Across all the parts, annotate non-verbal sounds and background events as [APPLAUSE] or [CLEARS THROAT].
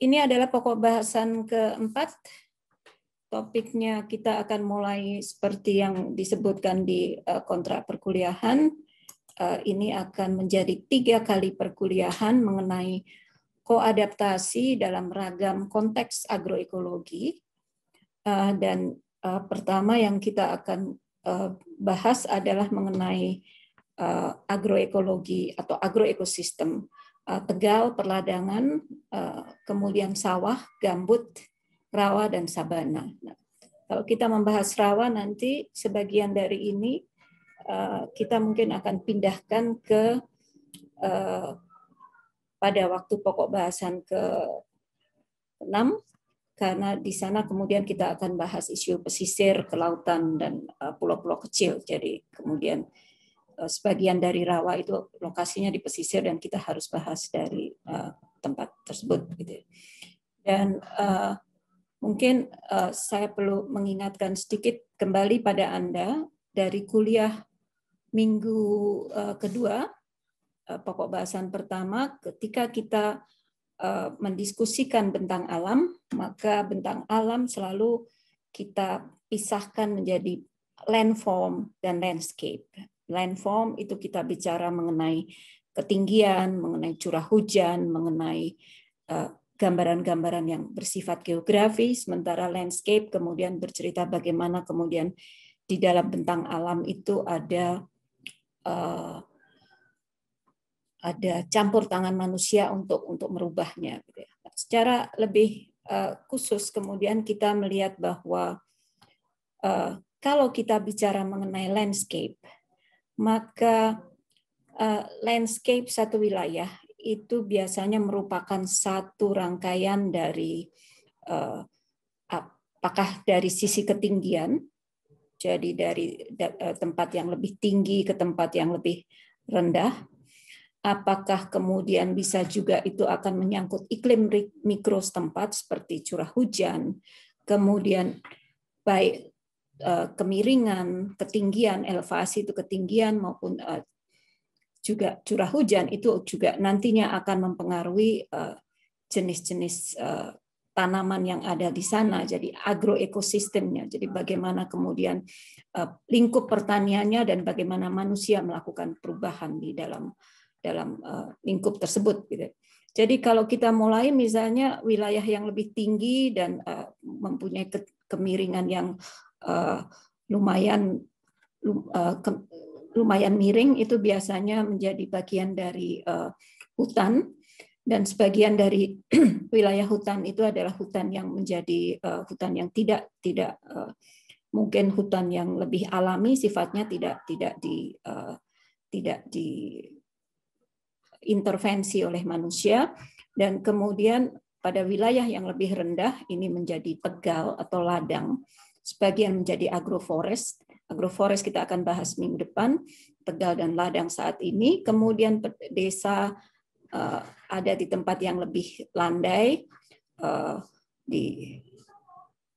ini adalah pokok bahasan keempat. Topiknya kita akan mulai seperti yang disebutkan di eh, kontrak perkuliahan. Eh, ini akan menjadi tiga kali perkuliahan mengenai koadaptasi dalam ragam konteks agroekologi. Eh, dan pertama yang kita akan bahas adalah mengenai agroekologi atau agroekosistem Eh, tegal, perladangan, eh, kemudian sawah, gambut, rawa, dan sabana. Nah, kalau kita membahas rawa nanti sebagian dari ini eh, kita mungkin akan pindahkan ke pada waktu pokok bahasan ke 6 karena di sana kemudian kita akan bahas isu pesisir, kelautan dan pulau-pulau kecil. Jadi kemudian Eh, sebagian dari rawa itu lokasinya di pesisir dan kita harus bahas dari eh, tempat tersebut gitu. Dan eh, mungkin saya perlu mengingatkan sedikit kembali pada Anda dari kuliah minggu kedua pokok bahasan pertama ketika kita mendiskusikan bentang alam maka bentang alam selalu kita pisahkan menjadi landform dan landscape landform itu kita bicara mengenai ketinggian, mengenai curah hujan, mengenai eh, gambaran-gambaran yang bersifat geografis, sementara landscape kemudian bercerita bagaimana kemudian di dalam bentang alam itu ada eh, ada campur tangan manusia untuk untuk merubahnya. Gitu ya. nah, secara lebih eh, khusus kemudian kita melihat bahwa kalau kita bicara mengenai landscape maka uh, landscape satu wilayah itu biasanya merupakan satu rangkaian dari uh, apakah dari sisi ketinggian, jadi dari uh, tempat yang lebih tinggi ke tempat yang lebih rendah, apakah kemudian bisa juga itu akan menyangkut iklim mikro setempat seperti curah hujan, kemudian baik Eh, kemiringan, ketinggian, elevasi itu ketinggian maupun eh, juga curah hujan itu juga nantinya akan mempengaruhi eh, jenis-jenis tanaman yang ada di sana, jadi agroekosistemnya, jadi bagaimana kemudian lingkup pertaniannya dan bagaimana manusia melakukan perubahan di dalam dalam lingkup tersebut. Gitu. Jadi kalau kita mulai misalnya wilayah yang lebih tinggi dan mempunyai kemiringan yang Eh, lumayan eh, lumayan miring itu biasanya menjadi bagian dari eh, hutan dan sebagian dari [CLEARS THROAT] wilayah hutan itu adalah hutan yang menjadi hutan yang tidak tidak mungkin hutan yang lebih alami sifatnya tidak tidak di tidak di intervensi oleh manusia dan kemudian pada wilayah yang lebih rendah ini menjadi tegal atau ladang sebagian menjadi agroforest. Agroforest kita akan bahas minggu depan, Tegal dan Ladang saat ini. Kemudian desa eh, ada di tempat yang lebih landai eh, di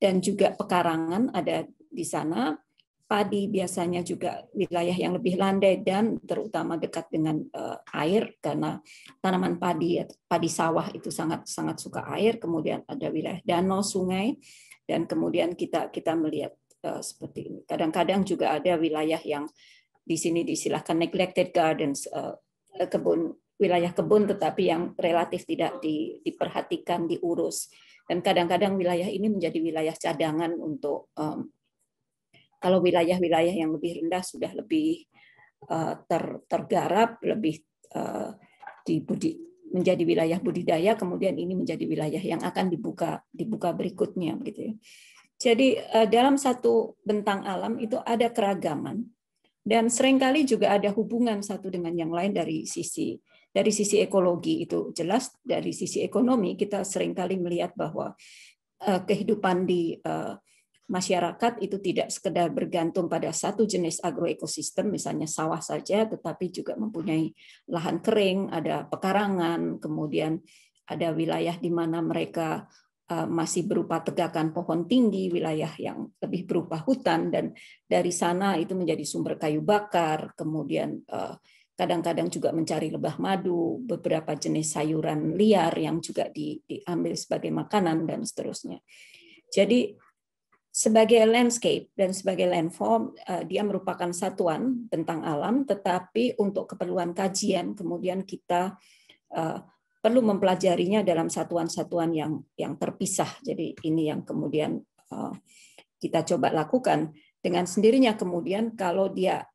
dan juga pekarangan ada di sana. Padi biasanya juga wilayah yang lebih landai dan terutama dekat dengan eh, air karena tanaman padi padi sawah itu sangat sangat suka air. Kemudian ada wilayah danau, sungai dan kemudian kita kita melihat uh, seperti ini. Kadang-kadang juga ada wilayah yang di sini disilahkan neglected gardens uh, kebun wilayah kebun tetapi yang relatif tidak di, diperhatikan diurus dan kadang-kadang wilayah ini menjadi wilayah cadangan untuk um, kalau wilayah-wilayah yang lebih rendah sudah lebih uh, ter, tergarap lebih uh, dibudi, menjadi wilayah budidaya, kemudian ini menjadi wilayah yang akan dibuka dibuka berikutnya gitu ya. Jadi eh, dalam satu bentang alam itu ada keragaman dan seringkali juga ada hubungan satu dengan yang lain dari sisi dari sisi ekologi itu jelas dari sisi ekonomi kita seringkali melihat bahwa eh, kehidupan di eh, masyarakat itu tidak sekedar bergantung pada satu jenis agroekosistem, misalnya sawah saja, tetapi juga mempunyai lahan kering, ada pekarangan, kemudian ada wilayah di mana mereka eh, masih berupa tegakan pohon tinggi, wilayah yang lebih berupa hutan, dan dari sana itu menjadi sumber kayu bakar, kemudian eh, kadang-kadang juga mencari lebah madu, beberapa jenis sayuran liar yang juga diambil sebagai makanan, dan seterusnya. Jadi sebagai landscape dan sebagai landform, eh, dia merupakan satuan tentang alam, tetapi untuk keperluan kajian kemudian kita eh, perlu mempelajarinya dalam satuan-satuan yang yang terpisah. Jadi ini yang kemudian eh, kita coba lakukan dengan sendirinya kemudian kalau dia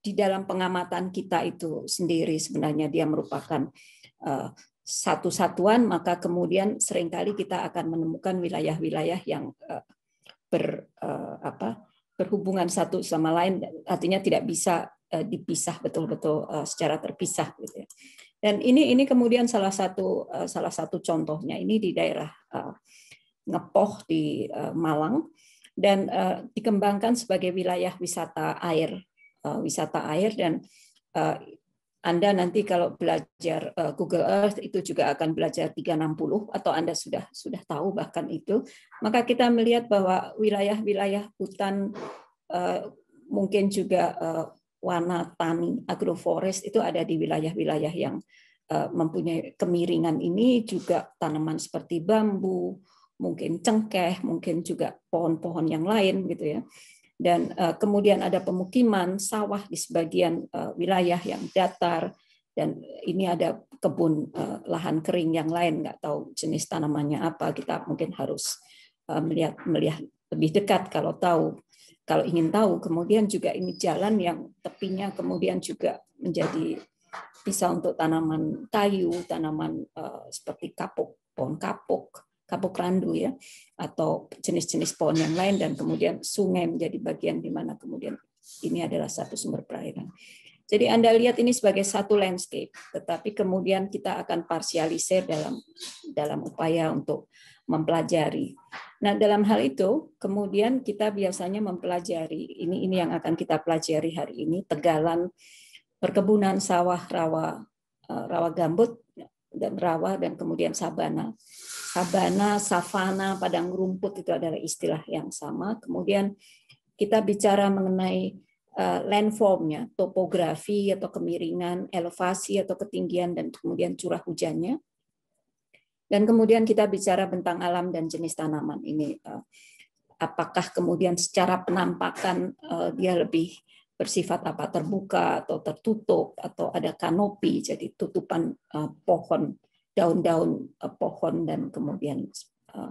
di dalam pengamatan kita itu sendiri sebenarnya dia merupakan satu satuan, maka kemudian seringkali kita akan menemukan wilayah-wilayah yang eh, ber, eh, apa, berhubungan satu sama lain, artinya tidak bisa eh, dipisah betul-betul secara terpisah. Gitu ya. Dan ini ini kemudian salah satu salah satu contohnya ini di daerah Ngepoh di Malang dan dikembangkan sebagai wilayah wisata air wisata air dan anda nanti kalau belajar eh, Google Earth itu juga akan belajar 360 atau Anda sudah sudah tahu bahkan itu, maka kita melihat bahwa wilayah-wilayah hutan eh, mungkin juga eh, warna tani agroforest itu ada di wilayah-wilayah yang mempunyai kemiringan ini juga tanaman seperti bambu, mungkin cengkeh, mungkin juga pohon-pohon yang lain gitu ya dan uh, kemudian ada pemukiman sawah di sebagian uh, wilayah yang datar dan ini ada kebun uh, lahan kering yang lain nggak tahu jenis tanamannya apa kita mungkin harus uh, melihat melihat lebih dekat kalau tahu kalau ingin tahu kemudian juga ini jalan yang tepinya kemudian juga menjadi bisa untuk tanaman kayu tanaman uh, seperti kapuk pohon kapuk kapuk randu ya atau jenis-jenis pohon yang lain dan kemudian sungai menjadi bagian di mana kemudian ini adalah satu sumber perairan. Jadi Anda lihat ini sebagai satu landscape, tetapi kemudian kita akan parsialisir dalam dalam upaya untuk mempelajari. Nah, dalam hal itu kemudian kita biasanya mempelajari ini ini yang akan kita pelajari hari ini tegalan perkebunan sawah rawa eh, rawa gambut dan rawa dan kemudian sabana sabana, savana, padang rumput itu adalah istilah yang sama. Kemudian kita bicara mengenai eh, landformnya, topografi atau kemiringan, elevasi atau ketinggian, dan kemudian curah hujannya. Dan kemudian kita bicara bentang alam dan jenis tanaman ini. Eh, apakah kemudian secara penampakan eh, dia lebih bersifat apa terbuka atau tertutup atau ada kanopi jadi tutupan pohon daun-daun eh, pohon dan kemudian eh,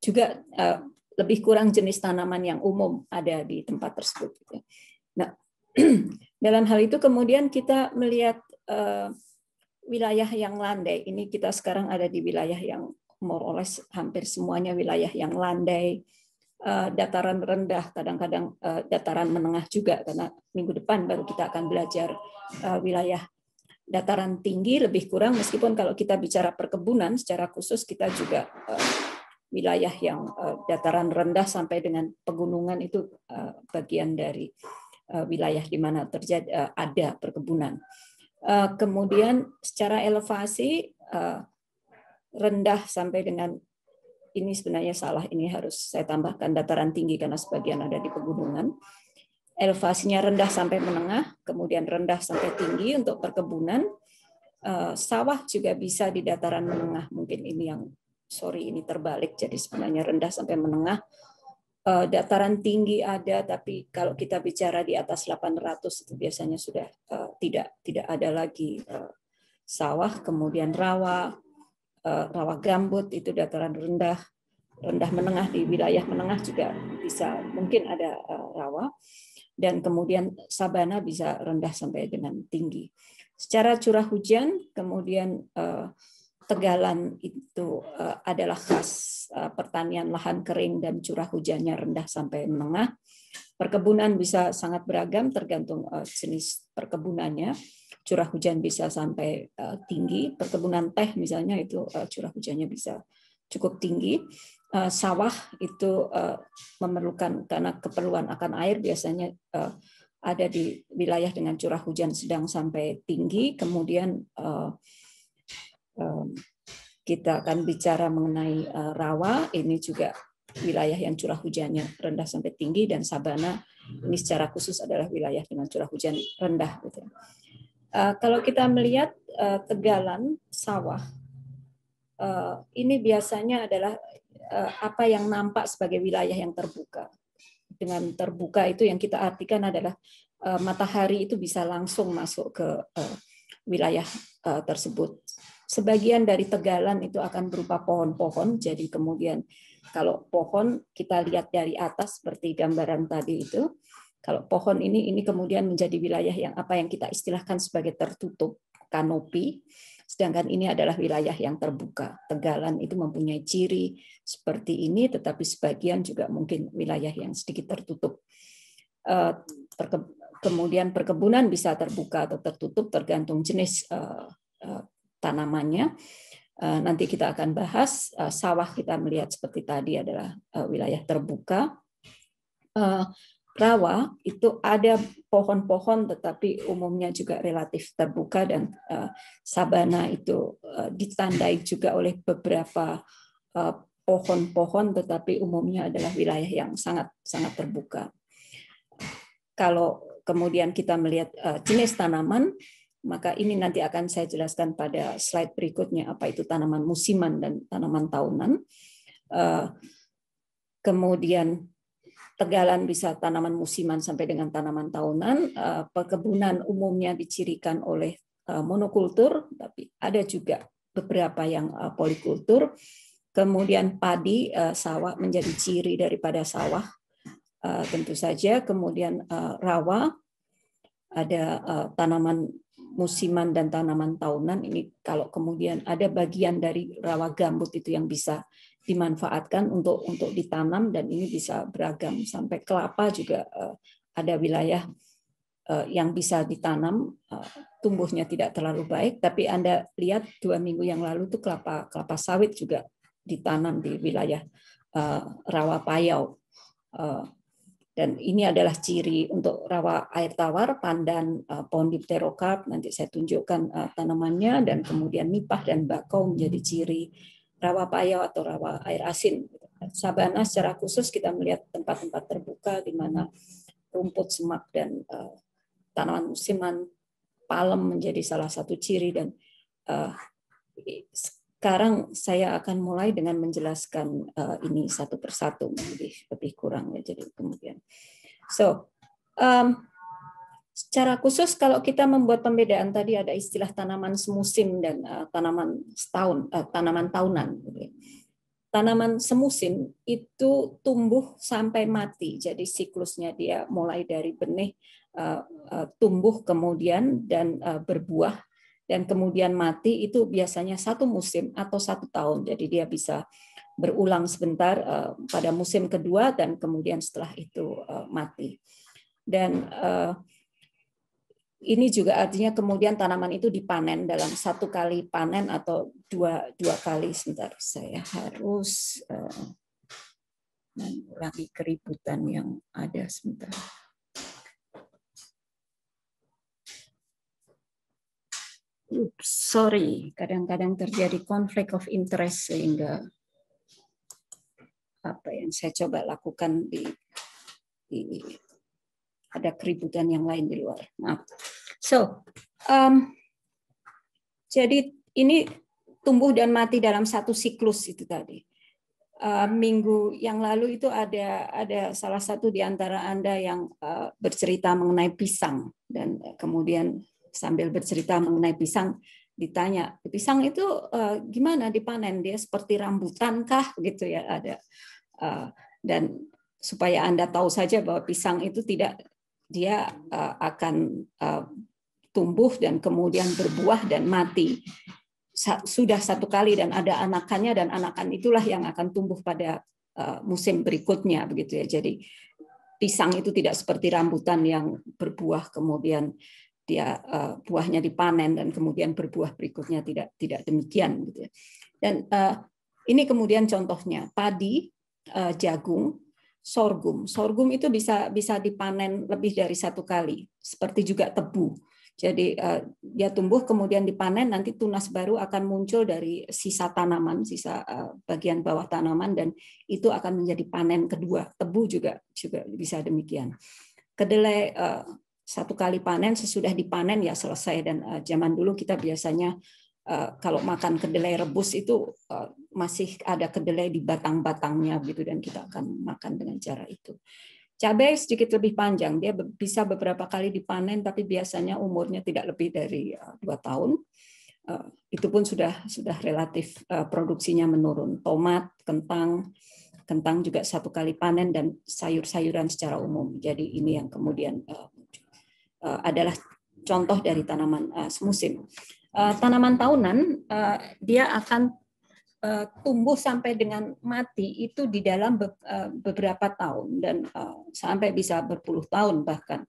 juga eh, lebih kurang jenis tanaman yang umum ada di tempat tersebut. Gitu ya. Nah, [CLEARS THROAT] dalam hal itu kemudian kita melihat wilayah yang landai. Ini kita sekarang ada di wilayah yang more or less hampir semuanya wilayah yang landai, dataran rendah, kadang-kadang dataran menengah juga karena minggu depan baru kita akan belajar wilayah dataran tinggi lebih kurang meskipun kalau kita bicara perkebunan secara khusus kita juga uh, wilayah yang uh, dataran rendah sampai dengan pegunungan itu uh, bagian dari uh, wilayah di mana terjadi uh, ada perkebunan. Uh, kemudian secara elevasi uh, rendah sampai dengan ini sebenarnya salah ini harus saya tambahkan dataran tinggi karena sebagian ada di pegunungan elevasinya rendah sampai menengah, kemudian rendah sampai tinggi untuk perkebunan. Eh, sawah juga bisa di dataran menengah, mungkin ini yang sorry ini terbalik, jadi sebenarnya rendah sampai menengah. Eh, dataran tinggi ada, tapi kalau kita bicara di atas 800 itu biasanya sudah eh, tidak tidak ada lagi sawah, kemudian rawa, rawa gambut itu dataran rendah, rendah menengah di wilayah menengah juga bisa mungkin ada rawa dan kemudian sabana bisa rendah sampai dengan tinggi. Secara curah hujan, kemudian eh, Tegalan itu eh, adalah khas eh, pertanian lahan kering dan curah hujannya rendah sampai menengah. Perkebunan bisa sangat beragam tergantung jenis perkebunannya. Curah hujan bisa sampai tinggi. Perkebunan teh misalnya itu curah hujannya bisa cukup tinggi. Eh, sawah itu eh, memerlukan karena keperluan akan air biasanya eh, ada di wilayah dengan curah hujan sedang sampai tinggi, kemudian kita akan bicara mengenai rawa, ini juga wilayah yang curah hujannya rendah sampai tinggi dan sabana ini secara khusus adalah wilayah dengan curah hujan rendah. Gitu. kalau kita melihat tegalan sawah, ini biasanya adalah Eh, apa yang nampak sebagai wilayah yang terbuka. Dengan terbuka itu yang kita artikan adalah eh, matahari itu bisa langsung masuk ke eh, wilayah tersebut. Sebagian dari tegalan itu akan berupa pohon-pohon, jadi kemudian kalau pohon kita lihat dari atas seperti gambaran tadi itu, kalau pohon ini ini kemudian menjadi wilayah yang apa yang kita istilahkan sebagai tertutup kanopi Sedangkan ini adalah wilayah yang terbuka. Tegalan itu mempunyai ciri seperti ini, tetapi sebagian juga mungkin wilayah yang sedikit tertutup. Eh, kemudian perkebunan bisa terbuka atau tertutup tergantung jenis eh, eh, tanamannya. Nanti kita akan bahas sawah kita melihat seperti tadi adalah wilayah terbuka rawa itu ada pohon-pohon tetapi umumnya juga relatif terbuka dan uh, sabana itu uh, ditandai juga oleh beberapa pohon eh, pohon-pohon tetapi umumnya adalah wilayah yang sangat sangat terbuka. Kalau kemudian kita melihat uh, jenis tanaman maka ini nanti akan saya jelaskan pada slide berikutnya apa itu tanaman musiman dan tanaman tahunan. Uh, kemudian tegalan bisa tanaman musiman sampai dengan tanaman tahunan, eh, perkebunan umumnya dicirikan oleh eh, monokultur, tapi ada juga beberapa yang eh, polikultur. Kemudian padi, sawah menjadi ciri daripada sawah tentu saja. Kemudian rawa, ada tanaman musiman dan tanaman tahunan ini kalau kemudian ada bagian dari rawa gambut itu yang bisa dimanfaatkan untuk untuk ditanam dan ini bisa beragam sampai kelapa juga eh, ada wilayah eh, yang bisa ditanam eh, tumbuhnya tidak terlalu baik tapi anda lihat dua minggu yang lalu tuh kelapa kelapa sawit juga ditanam di wilayah rawa payau dan ini adalah ciri untuk rawa air tawar pandan pohon dipterokarp nanti saya tunjukkan tanamannya dan kemudian nipah dan bakau menjadi ciri rawa payau atau rawa air asin. Gitu kan. Sabana secara khusus kita melihat tempat-tempat terbuka di mana rumput semak dan uh, tanaman musiman palem menjadi salah satu ciri dan uh, sekarang saya akan mulai dengan menjelaskan uh, ini satu persatu lebih lebih kurang ya jadi kemudian so um, Secara khusus kalau kita membuat pembedaan tadi ada istilah tanaman semusim dan uh, tanaman setahun, uh, tanaman tahunan. Gitu ya. Tanaman semusim itu tumbuh sampai mati, jadi siklusnya dia mulai dari benih uh, uh, tumbuh kemudian dan uh, berbuah dan kemudian mati itu biasanya satu musim atau satu tahun, jadi dia bisa berulang sebentar uh, pada musim kedua dan kemudian setelah itu uh, mati. Dan uh, ini juga artinya kemudian tanaman itu dipanen dalam satu kali panen atau dua dua kali sebentar saya harus uh, keributan yang ada sebentar. Oops, sorry, kadang-kadang terjadi konflik of interest sehingga apa yang saya coba lakukan di, di ada keributan yang lain di luar. Maaf. So, um, jadi ini tumbuh dan mati dalam satu siklus itu tadi. Uh, minggu yang lalu itu ada ada salah satu di antara anda yang uh, bercerita mengenai pisang dan uh, kemudian sambil bercerita mengenai pisang ditanya pisang itu uh, gimana dipanen dia seperti rambutan kah gitu ya ada uh, dan supaya anda tahu saja bahwa pisang itu tidak dia uh, akan uh, tumbuh dan kemudian berbuah dan mati sudah satu kali dan ada anakannya dan anakan itulah yang akan tumbuh pada uh, musim berikutnya begitu ya jadi pisang itu tidak seperti rambutan yang berbuah kemudian dia uh, buahnya dipanen dan kemudian berbuah berikutnya tidak tidak demikian gitu ya dan uh, ini kemudian contohnya padi uh, jagung sorghum. Sorghum itu bisa bisa dipanen lebih dari satu kali, seperti juga tebu. Jadi eh, dia tumbuh kemudian dipanen, nanti tunas baru akan muncul dari sisa tanaman, sisa eh, bagian bawah tanaman dan itu akan menjadi panen kedua. Tebu juga juga bisa demikian. Kedelai eh, satu kali panen sesudah dipanen ya selesai dan zaman dulu kita biasanya Eh, kalau makan kedelai rebus itu eh, masih ada kedelai di batang-batangnya gitu dan kita akan makan dengan cara itu. Cabai sedikit lebih panjang, dia bisa beberapa kali dipanen tapi biasanya umurnya tidak lebih dari eh, dua tahun. Itu pun sudah sudah relatif produksinya menurun. Tomat, kentang, kentang juga satu kali panen dan sayur-sayuran secara umum. Jadi ini yang kemudian adalah contoh dari tanaman semusim. Eh, tanaman tahunan uh, dia akan uh, tumbuh sampai dengan mati itu di dalam be uh, beberapa tahun dan uh, sampai bisa berpuluh tahun bahkan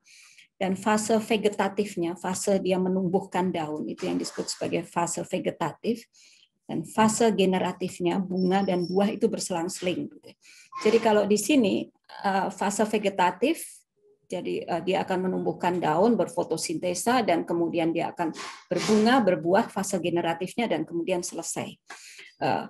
dan fase vegetatifnya fase dia menumbuhkan daun itu yang disebut sebagai fase vegetatif dan fase generatifnya bunga dan buah itu berselang-seling. Jadi kalau di sini fase vegetatif jadi uh, dia akan menumbuhkan daun, berfotosintesa, dan kemudian dia akan berbunga, berbuah, fase generatifnya, dan kemudian selesai. Uh,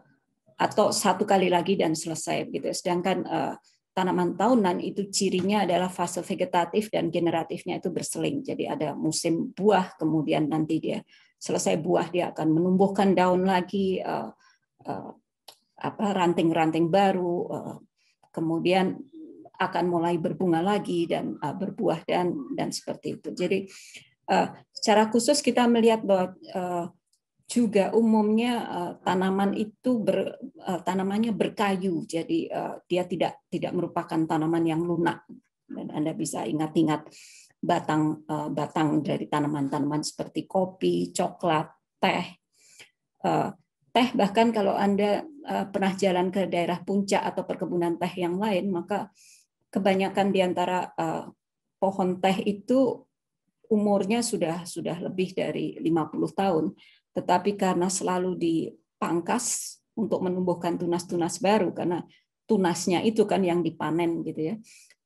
atau satu kali lagi dan selesai. Gitu. Sedangkan uh, tanaman tahunan itu cirinya adalah fase vegetatif dan generatifnya itu berseling. Jadi ada musim buah, kemudian nanti dia selesai buah dia akan menumbuhkan daun lagi, uh, uh, apa ranting-ranting baru, uh, kemudian akan mulai berbunga lagi dan uh, berbuah dan dan seperti itu. Jadi uh, secara khusus kita melihat bahwa uh, juga umumnya uh, tanaman itu ber, uh, tanamannya berkayu, jadi uh, dia tidak tidak merupakan tanaman yang lunak. Dan Anda bisa ingat-ingat batang uh, batang dari tanaman-tanaman seperti kopi, coklat, teh. Uh, teh bahkan kalau Anda uh, pernah jalan ke daerah puncak atau perkebunan teh yang lain, maka kebanyakan di antara uh, pohon teh itu umurnya sudah sudah lebih dari 50 tahun, tetapi karena selalu dipangkas untuk menumbuhkan tunas-tunas baru karena tunasnya itu kan yang dipanen gitu ya.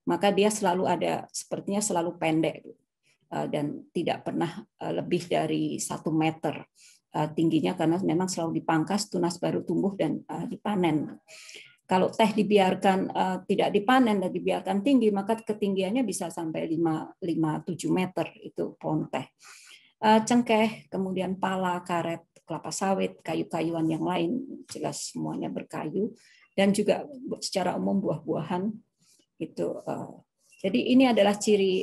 Maka dia selalu ada sepertinya selalu pendek eh, dan tidak pernah eh, lebih dari satu meter tingginya karena memang selalu dipangkas tunas baru tumbuh dan dipanen. Kalau teh dibiarkan uh, tidak dipanen dan dibiarkan tinggi, maka ketinggiannya bisa sampai 5-7 meter itu pohon teh. Uh, cengkeh, kemudian pala, karet, kelapa sawit, kayu-kayuan yang lain, jelas semuanya berkayu, dan juga secara umum buah-buahan itu uh, eh. jadi ini adalah ciri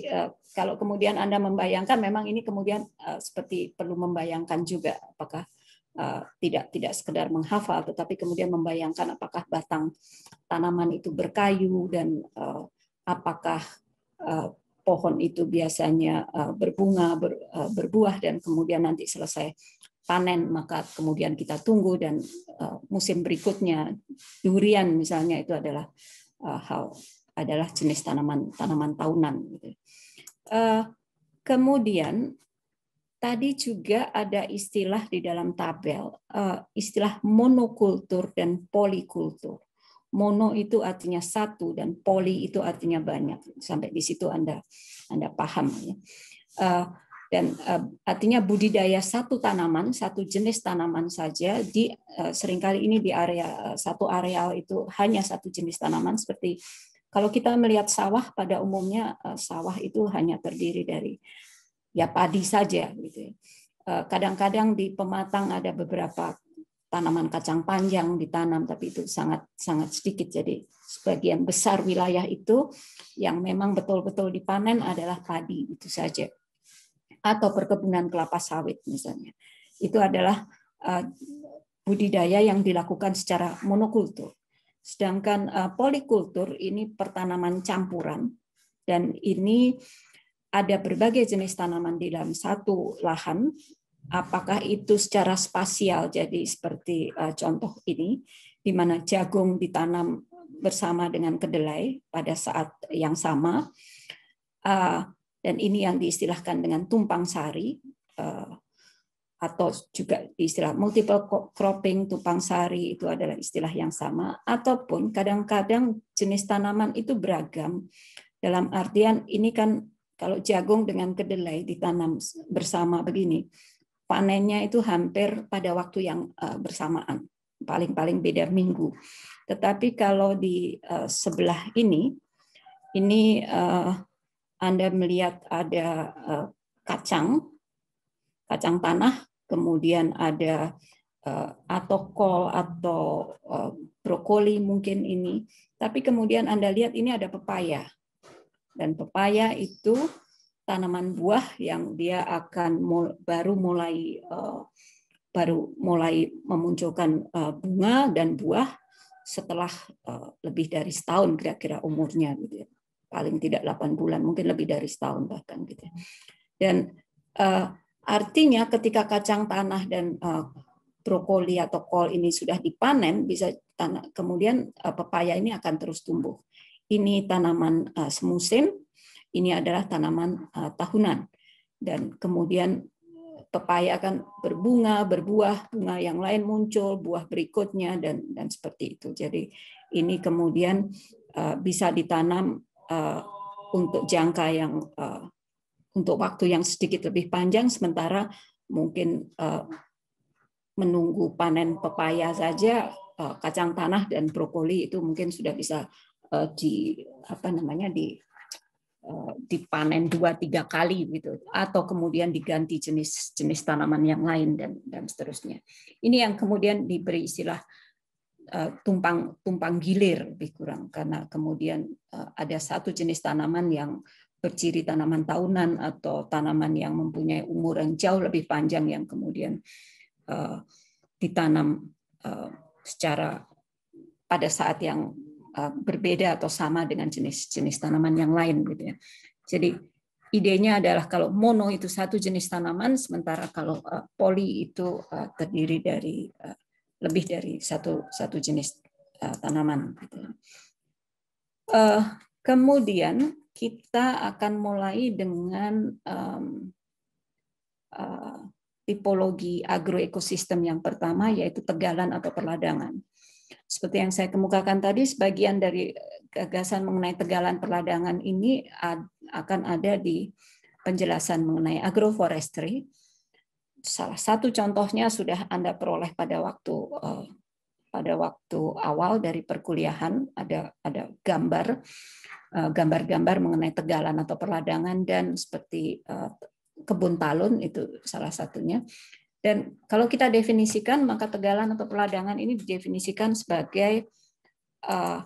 kalau kemudian Anda membayangkan memang ini kemudian seperti perlu membayangkan juga apakah Eh, tidak tidak sekedar menghafal tetapi kemudian membayangkan apakah batang tanaman itu berkayu dan eh, apakah eh, pohon itu biasanya berbunga berbuah dan kemudian nanti selesai panen maka kemudian kita tunggu dan musim berikutnya durian misalnya itu adalah hal adalah jenis tanaman tanaman tahunan gitu. kemudian Tadi juga ada istilah di dalam tabel, eh, istilah monokultur dan polikultur. Mono itu artinya satu dan poli itu artinya banyak. Sampai di situ Anda Anda paham ya. Eh, dan eh, artinya budidaya satu tanaman, satu jenis tanaman saja di seringkali ini di area satu areal itu hanya satu jenis tanaman seperti kalau kita melihat sawah pada umumnya sawah itu hanya terdiri dari ya padi saja gitu ya. eh, Kadang-kadang di pematang ada beberapa tanaman kacang panjang ditanam tapi itu sangat sangat sedikit jadi sebagian besar wilayah itu yang memang betul-betul dipanen adalah padi itu saja atau perkebunan kelapa sawit misalnya itu adalah eh, budidaya yang dilakukan secara monokultur sedangkan eh, polikultur ini pertanaman campuran dan ini ada berbagai jenis tanaman di dalam satu lahan, apakah itu secara spasial, jadi seperti eh, contoh ini, di mana jagung ditanam bersama dengan kedelai pada saat yang sama, eh, dan ini yang diistilahkan dengan tumpang sari, eh, atau juga istilah multiple cropping, tumpang sari, itu adalah istilah yang sama, ataupun kadang-kadang jenis tanaman itu beragam, dalam artian ini kan kalau jagung dengan kedelai ditanam bersama begini, panennya itu hampir pada waktu yang eh, bersamaan, paling-paling beda minggu. Tetapi kalau di eh, sebelah ini, ini eh, Anda melihat ada kacang, kacang tanah, kemudian ada atau kol atau brokoli mungkin ini. Tapi kemudian Anda lihat ini ada pepaya. Dan pepaya itu tanaman buah yang dia akan mul baru mulai uh, baru mulai memunculkan uh, bunga dan buah setelah uh, lebih dari setahun kira-kira umurnya gitu ya. Paling tidak 8 bulan, mungkin lebih dari setahun bahkan gitu. Ya. Dan uh, artinya ketika kacang tanah dan uh, brokoli atau kol ini sudah dipanen bisa tanah kemudian uh, pepaya ini akan terus tumbuh ini tanaman uh, semusim, ini adalah tanaman uh, tahunan. Dan kemudian pepaya akan berbunga, berbuah, bunga yang lain muncul, buah berikutnya dan dan seperti itu. Jadi ini kemudian uh, bisa ditanam uh, untuk jangka yang uh, untuk waktu yang sedikit lebih panjang sementara mungkin uh, menunggu panen pepaya saja uh, kacang tanah dan brokoli itu mungkin sudah bisa Eh, di apa namanya di eh, dipanen dua tiga kali gitu atau kemudian diganti jenis jenis tanaman yang lain dan dan seterusnya ini yang kemudian diberi istilah eh, tumpang tumpang gilir lebih kurang karena kemudian ada satu jenis tanaman yang berciri tanaman tahunan atau tanaman yang mempunyai umur yang jauh lebih panjang yang kemudian ditanam secara pada saat yang Eh, berbeda atau sama dengan jenis-jenis tanaman yang lain gitu ya. Jadi idenya adalah kalau mono itu satu jenis tanaman sementara kalau eh, poli itu eh, terdiri dari lebih dari satu satu jenis tanaman gitu. Ya. kemudian kita akan mulai dengan um, tipologi agroekosistem yang pertama yaitu tegalan atau perladangan. Seperti yang saya kemukakan tadi, sebagian dari eh, gagasan mengenai tegalan perladangan ini akan ada di penjelasan mengenai agroforestry. Salah satu contohnya sudah Anda peroleh pada waktu eh, pada waktu awal dari perkuliahan ada ada gambar eh, gambar-gambar mengenai tegalan atau perladangan dan seperti kebun talun itu salah satunya dan kalau kita definisikan, maka tegalan atau peladangan ini didefinisikan sebagai uh,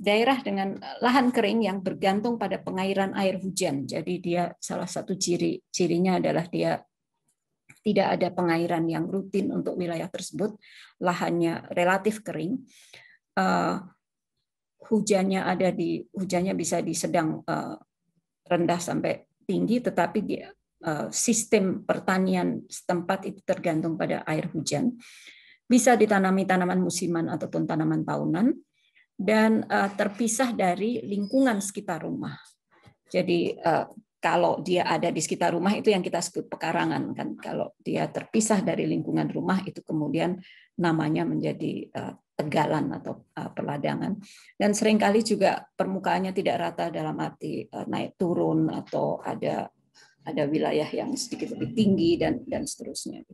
daerah dengan lahan kering yang bergantung pada pengairan air hujan. Jadi dia salah satu ciri cirinya adalah dia tidak ada pengairan yang rutin untuk wilayah tersebut, lahannya relatif kering. Uh, hujannya ada di hujannya bisa di sedang uh, eh, rendah sampai tinggi, tetapi dia Eh, sistem pertanian setempat itu tergantung pada air hujan. Bisa ditanami tanaman musiman ataupun tanaman tahunan dan eh, terpisah dari lingkungan sekitar rumah. Jadi eh, kalau dia ada di sekitar rumah itu yang kita sebut pekarangan kan. Kalau dia terpisah dari lingkungan rumah itu kemudian namanya menjadi tegalan atau peladangan. Dan seringkali juga permukaannya tidak rata dalam arti naik turun atau ada ada wilayah yang sedikit lebih tinggi dan dan seterusnya.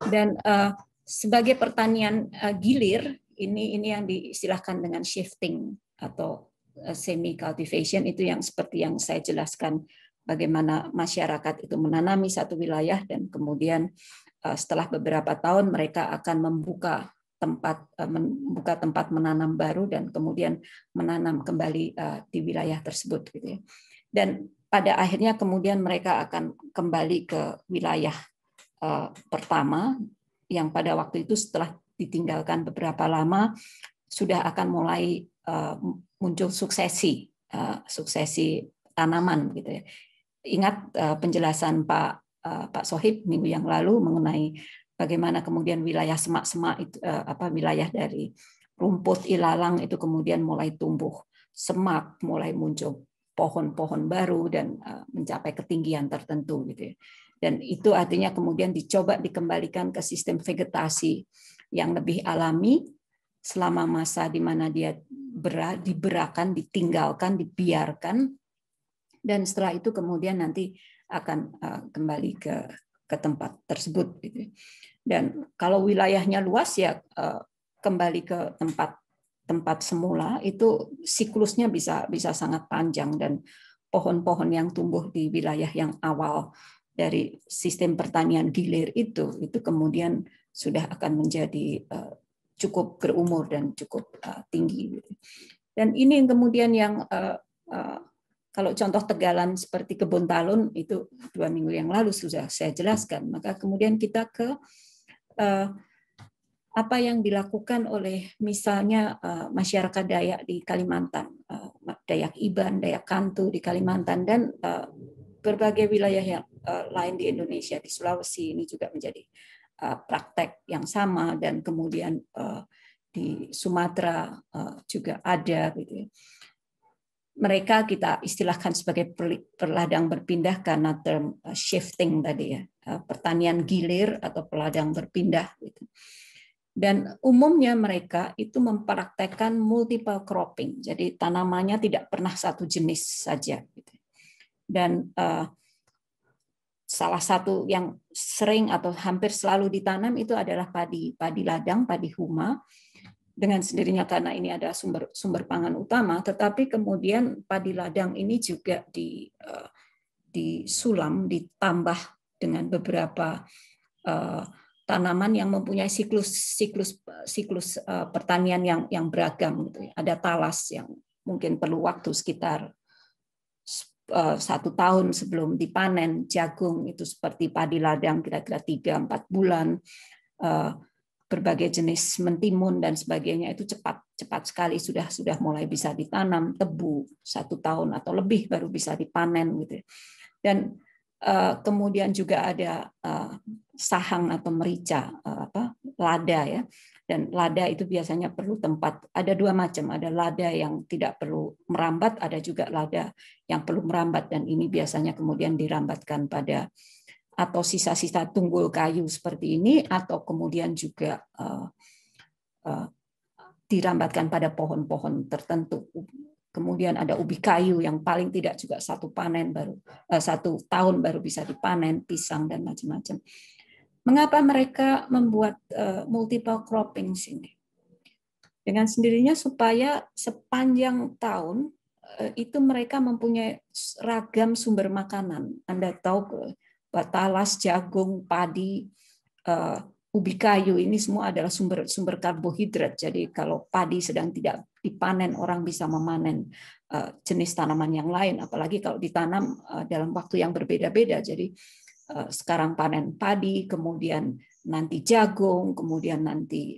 Dan uh, sebagai pertanian uh, gilir ini ini yang diistilahkan dengan shifting atau eh, semi cultivation itu yang seperti yang saya jelaskan bagaimana masyarakat itu menanami satu wilayah dan kemudian uh, setelah beberapa tahun mereka akan membuka tempat membuka tempat menanam baru dan kemudian menanam kembali di wilayah tersebut gitu ya. Dan pada akhirnya kemudian mereka akan kembali ke wilayah eh, pertama yang pada waktu itu setelah ditinggalkan beberapa lama sudah akan mulai eh, muncul suksesi eh, suksesi tanaman gitu ya. Ingat penjelasan Pak Pak Sohib minggu yang lalu mengenai bagaimana kemudian wilayah semak-semak itu apa wilayah dari rumput ilalang itu kemudian mulai tumbuh semak mulai muncul pohon-pohon baru dan eh, mencapai ketinggian tertentu gitu ya. Dan itu artinya kemudian dicoba dikembalikan ke sistem vegetasi yang lebih alami selama masa di mana dia berat diberakan, ditinggalkan, dibiarkan dan setelah itu kemudian nanti akan eh, kembali ke ke tempat tersebut gitu ya. Dan kalau wilayahnya luas ya eh, kembali ke tempat tempat semula itu siklusnya bisa bisa sangat panjang dan pohon-pohon yang tumbuh di wilayah yang awal dari sistem pertanian gilir itu itu kemudian sudah akan menjadi eh, cukup berumur dan cukup eh, tinggi dan ini yang kemudian yang eh, kalau contoh tegalan seperti kebun talun itu dua minggu yang lalu sudah saya jelaskan maka kemudian kita ke apa yang dilakukan oleh misalnya eh, masyarakat Dayak di Kalimantan, eh, Dayak Iban, Dayak Kantu di Kalimantan dan eh, berbagai wilayah yang lain di Indonesia di Sulawesi ini juga menjadi uh, praktek yang sama dan kemudian di Sumatera juga ada gitu ya. Mereka kita istilahkan sebagai perladang berpindah karena term shifting tadi ya, pertanian gilir atau peladang berpindah gitu dan umumnya mereka itu mempraktekkan multiple cropping, jadi tanamannya tidak pernah satu jenis saja. Gitu. Dan uh, salah satu yang sering atau hampir selalu ditanam itu adalah padi, padi ladang, padi huma dengan sendirinya karena ini ada sumber sumber pangan utama, tetapi kemudian padi ladang ini juga di uh, disulam ditambah dengan beberapa uh, tanaman yang mempunyai siklus siklus siklus eh, pertanian yang yang beragam gitu. Ya. Ada talas yang mungkin perlu waktu sekitar eh, satu tahun sebelum dipanen jagung itu seperti padi ladang kira-kira tiga -kira empat bulan eh, berbagai jenis mentimun dan sebagainya itu cepat cepat sekali sudah sudah mulai bisa ditanam tebu satu tahun atau lebih baru bisa dipanen gitu ya. dan Eh, kemudian juga ada eh, sahang atau merica eh, apa lada ya dan lada itu biasanya perlu tempat ada dua macam ada lada yang tidak perlu merambat ada juga lada yang perlu merambat dan ini biasanya kemudian dirambatkan pada atau sisa-sisa tunggul kayu seperti ini atau kemudian juga dirambatkan pada pohon-pohon tertentu kemudian ada ubi kayu yang paling tidak juga satu panen baru eh, satu tahun baru bisa dipanen pisang dan macam-macam mengapa mereka membuat eh, multiple cropping sini dengan sendirinya supaya sepanjang tahun eh, itu mereka mempunyai ragam sumber makanan anda tahu batalas jagung padi ubi kayu ini semua adalah sumber-sumber karbohidrat. Jadi kalau padi sedang tidak dipanen, orang bisa memanen eh, jenis tanaman yang lain. Apalagi kalau ditanam eh, dalam waktu yang berbeda-beda. Jadi eh, sekarang panen padi, kemudian nanti jagung, kemudian nanti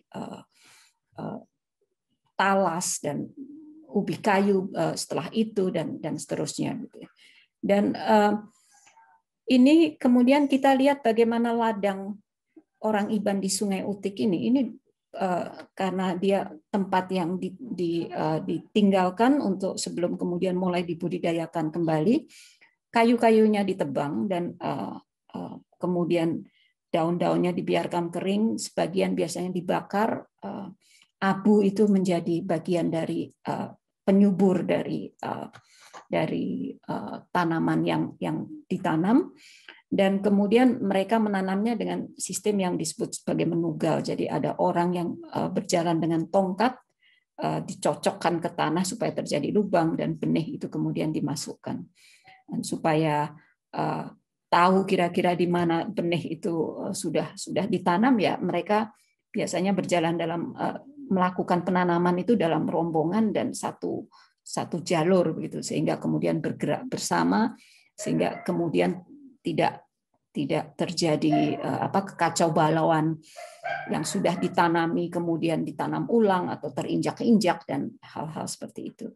talas dan ubi kayu setelah itu dan dan seterusnya. Dan ini kemudian kita lihat bagaimana ladang orang Iban di Sungai Utik ini, ini eh, karena dia tempat yang eh, ditinggalkan untuk sebelum kemudian mulai dibudidayakan kembali, kayu-kayunya ditebang dan eh, kemudian daun-daunnya dibiarkan kering, sebagian biasanya dibakar, abu itu menjadi bagian dari penyubur dari dari tanaman yang yang ditanam dan kemudian mereka menanamnya dengan sistem yang disebut sebagai menugal. Jadi ada orang yang eh, berjalan dengan tongkat eh, dicocokkan ke tanah supaya terjadi lubang dan benih itu kemudian dimasukkan dan supaya eh, tahu kira-kira di mana benih itu sudah sudah ditanam ya mereka biasanya berjalan dalam melakukan penanaman itu dalam rombongan dan satu satu jalur begitu sehingga kemudian bergerak bersama sehingga kemudian tidak tidak terjadi eh, apa kekacau balauan yang sudah ditanami kemudian ditanam ulang atau terinjak-injak dan hal-hal seperti itu.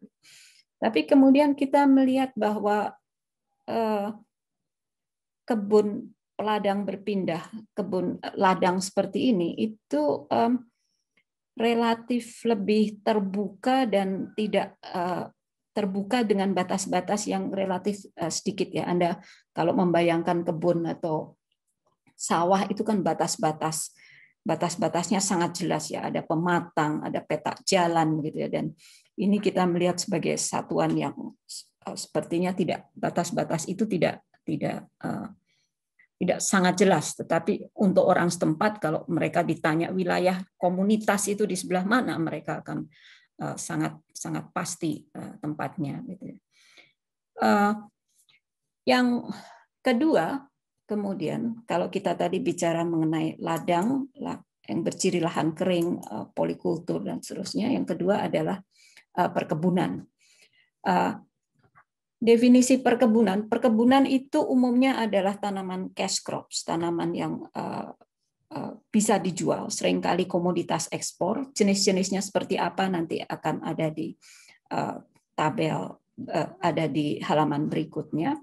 Tapi kemudian kita melihat bahwa eh, kebun peladang berpindah, kebun eh, ladang seperti ini itu eh, relatif lebih terbuka dan tidak eh, terbuka dengan batas-batas yang relatif eh, sedikit ya. Anda kalau membayangkan kebun atau sawah itu kan batas-batas batas-batasnya sangat jelas ya ada pematang ada petak jalan gitu ya dan ini kita melihat sebagai satuan yang eh, sepertinya tidak batas-batas itu tidak tidak eh, tidak sangat jelas tetapi untuk orang setempat kalau mereka ditanya wilayah komunitas itu di sebelah mana mereka akan Eh, sangat sangat pasti eh, tempatnya. Gitu ya. eh, yang kedua, kemudian kalau kita tadi bicara mengenai ladang yang berciri lahan kering, polikultur dan seterusnya, yang kedua adalah perkebunan. Definisi perkebunan, perkebunan itu umumnya adalah tanaman cash crops, tanaman yang Eh, bisa dijual. Seringkali komoditas ekspor, jenis-jenisnya seperti apa nanti akan ada di eh, tabel eh, ada di halaman berikutnya.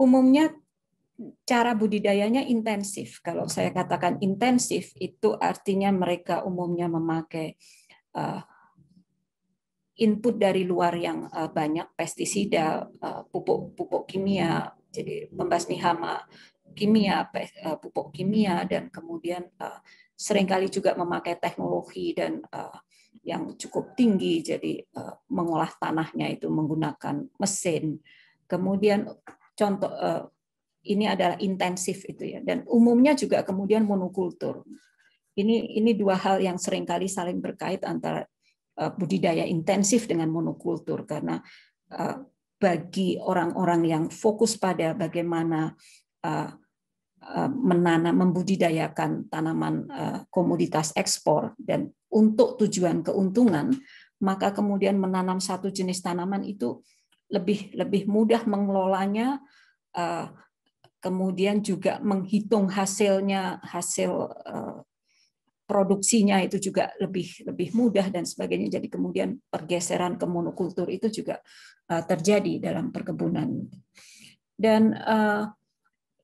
Umumnya cara budidayanya intensif. Kalau saya katakan intensif itu artinya mereka umumnya memakai input dari luar yang banyak pestisida, pupuk-pupuk kimia, jadi membasmi hama, kimia, eh, pupuk kimia, dan kemudian eh, seringkali juga memakai teknologi dan eh, yang cukup tinggi, jadi mengolah tanahnya itu menggunakan mesin. Kemudian contoh ini adalah intensif itu ya, dan umumnya juga kemudian monokultur. Ini ini dua hal yang seringkali saling berkait antara budidaya intensif dengan monokultur karena bagi orang-orang yang fokus pada bagaimana Eh, menanam membudidayakan tanaman eh, komoditas ekspor dan untuk tujuan keuntungan maka kemudian menanam satu jenis tanaman itu lebih lebih mudah mengelolanya eh, kemudian juga menghitung hasilnya hasil produksinya itu juga lebih lebih mudah dan sebagainya jadi kemudian pergeseran ke monokultur itu juga terjadi dalam perkebunan dan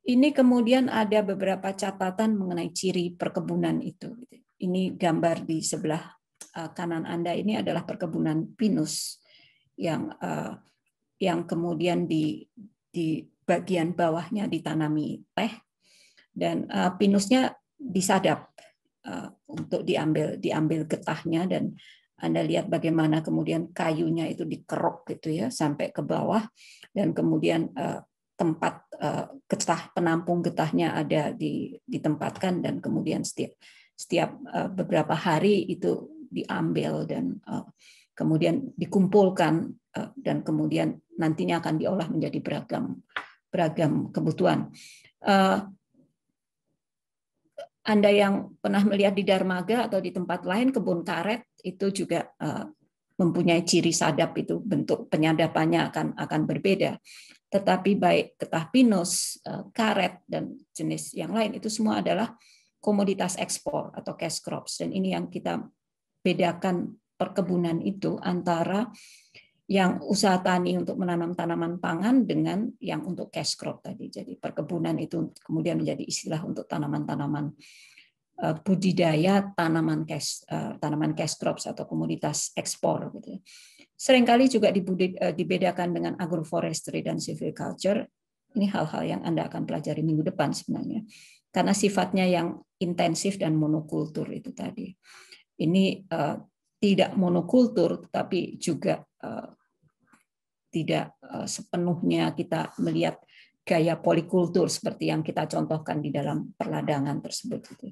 ini kemudian ada beberapa catatan mengenai ciri perkebunan itu. Ini gambar di sebelah eh, kanan Anda ini adalah perkebunan pinus yang eh, yang kemudian di di bagian bawahnya ditanami teh dan eh, pinusnya disadap untuk diambil diambil getahnya dan anda lihat bagaimana kemudian kayunya itu dikerok gitu ya sampai ke bawah dan kemudian tempat eh, getah penampung getahnya ada ditempatkan dan kemudian setiap setiap eh, beberapa hari itu diambil dan eh, kemudian dikumpulkan dan kemudian nantinya akan diolah menjadi beragam beragam kebutuhan. Anda yang pernah melihat di Darmaga atau di tempat lain kebun karet itu juga mempunyai ciri sadap itu bentuk penyadapannya akan akan berbeda. Tetapi baik ketah pinus, eh, karet, dan jenis yang lain itu semua adalah komoditas ekspor atau cash crops. Dan ini yang kita bedakan perkebunan itu antara yang usaha tani untuk menanam tanaman pangan dengan yang untuk cash crop tadi. Jadi perkebunan itu kemudian menjadi istilah untuk tanaman-tanaman eh, budidaya tanaman cash eh, tanaman cash crops atau komoditas ekspor gitu ya. Seringkali juga eh, dibedakan dengan agroforestry dan civil culture. Ini hal-hal yang Anda akan pelajari minggu depan sebenarnya. Karena sifatnya yang intensif dan monokultur itu tadi. Ini uh, tidak monokultur tetapi juga uh, tidak uh, sepenuhnya kita melihat gaya polikultur seperti yang kita contohkan di dalam perladangan tersebut. Gitu.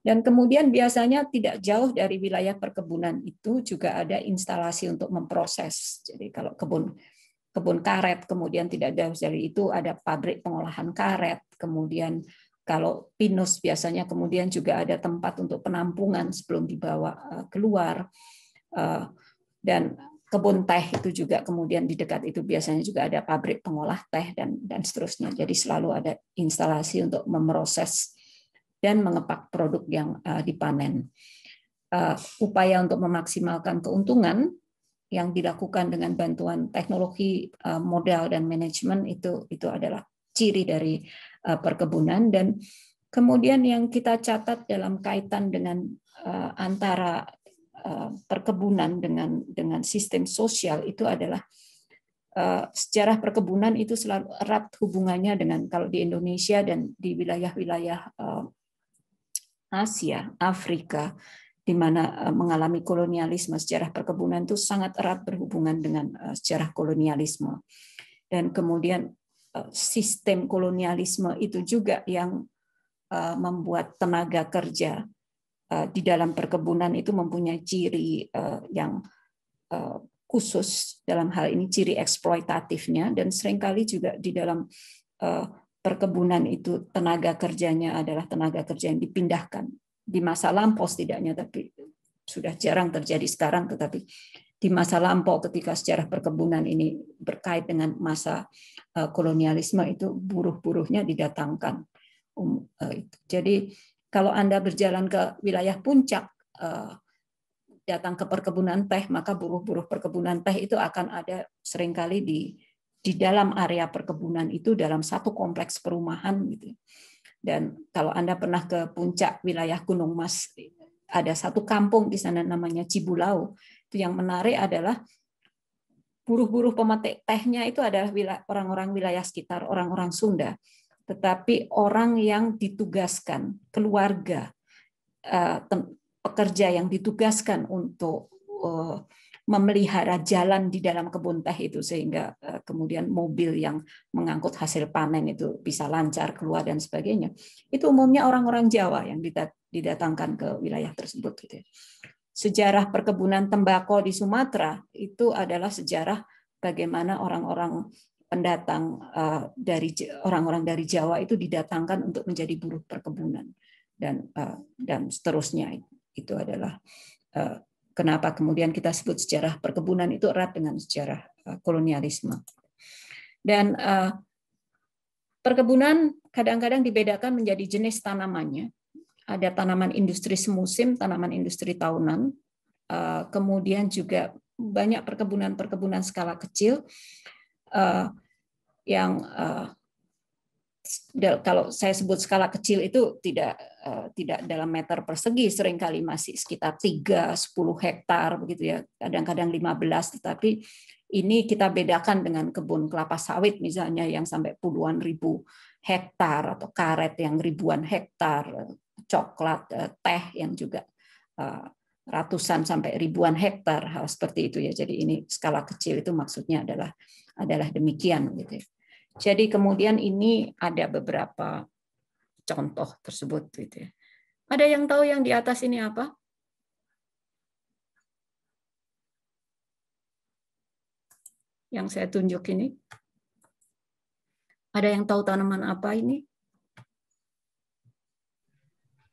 Dan kemudian biasanya tidak jauh dari wilayah perkebunan itu juga ada instalasi untuk memproses. Jadi kalau kebun kebun karet, kemudian tidak jauh dari itu ada pabrik pengolahan karet, kemudian kalau pinus biasanya kemudian juga ada tempat untuk penampungan sebelum dibawa eh, keluar. Eh, dan kebun teh itu juga kemudian di dekat itu biasanya juga ada pabrik pengolah teh dan dan seterusnya. Jadi selalu ada instalasi untuk memproses dan mengepak produk yang eh, dipanen. Eh, upaya untuk memaksimalkan keuntungan yang dilakukan dengan bantuan teknologi eh, modal dan manajemen itu itu adalah ciri dari perkebunan dan kemudian yang kita catat dalam kaitan dengan antara perkebunan dengan dengan sistem sosial itu adalah sejarah perkebunan itu selalu erat hubungannya dengan kalau di Indonesia dan di wilayah-wilayah Asia, Afrika, di mana eh, mengalami kolonialisme sejarah perkebunan itu sangat erat berhubungan dengan eh, sejarah kolonialisme. Dan kemudian eh, sistem kolonialisme itu juga yang membuat tenaga kerja di dalam perkebunan itu mempunyai ciri yang khusus dalam hal ini ciri eksploitatifnya dan seringkali juga di dalam perkebunan itu tenaga kerjanya adalah tenaga kerja yang dipindahkan. Di masa lampau setidaknya, tapi sudah jarang terjadi sekarang, tetapi di masa lampau ketika sejarah perkebunan ini berkait dengan masa eh, kolonialisme itu buruh-buruhnya didatangkan. Um, eh, Jadi kalau Anda berjalan ke wilayah puncak, eh, datang ke perkebunan teh, maka buruh-buruh perkebunan teh itu akan ada seringkali di di dalam area perkebunan itu dalam satu kompleks perumahan gitu. Dan kalau Anda pernah ke puncak wilayah Gunung Mas, ada satu kampung di sana namanya Cibulau. Itu yang menarik adalah buruh-buruh pemetik tehnya itu adalah orang-orang wilayah sekitar, orang-orang Sunda. Tetapi orang yang ditugaskan, keluarga, eh, pekerja yang ditugaskan untuk eh, memelihara jalan di dalam kebun teh itu sehingga eh, kemudian mobil yang mengangkut hasil panen itu bisa lancar keluar dan sebagainya. Itu umumnya orang-orang Jawa yang didatangkan ke wilayah tersebut gitu ya. Sejarah perkebunan tembakau di Sumatera itu adalah sejarah bagaimana orang-orang pendatang eh, dari orang-orang dari Jawa itu didatangkan untuk menjadi buruh perkebunan dan eh, dan seterusnya itu adalah kenapa kemudian kita sebut sejarah perkebunan itu erat dengan sejarah eh, kolonialisme. Dan eh, perkebunan kadang-kadang dibedakan menjadi jenis tanamannya. Ada tanaman industri semusim, tanaman industri tahunan, eh, kemudian juga banyak perkebunan-perkebunan skala kecil yang kalau saya sebut skala kecil itu tidak eh, tidak dalam meter persegi seringkali masih sekitar 3 10 hektar begitu ya kadang-kadang 15 tetapi ini kita bedakan dengan kebun kelapa sawit misalnya yang sampai puluhan ribu hektar atau karet yang ribuan hektar coklat eh, teh yang juga eh, ratusan sampai ribuan hektar hal seperti itu ya jadi ini skala kecil itu maksudnya adalah adalah demikian gitu ya. Jadi kemudian ini ada beberapa contoh tersebut gitu ya. Ada yang tahu yang di atas ini apa? Yang saya tunjuk ini. Ada yang tahu tanaman apa ini?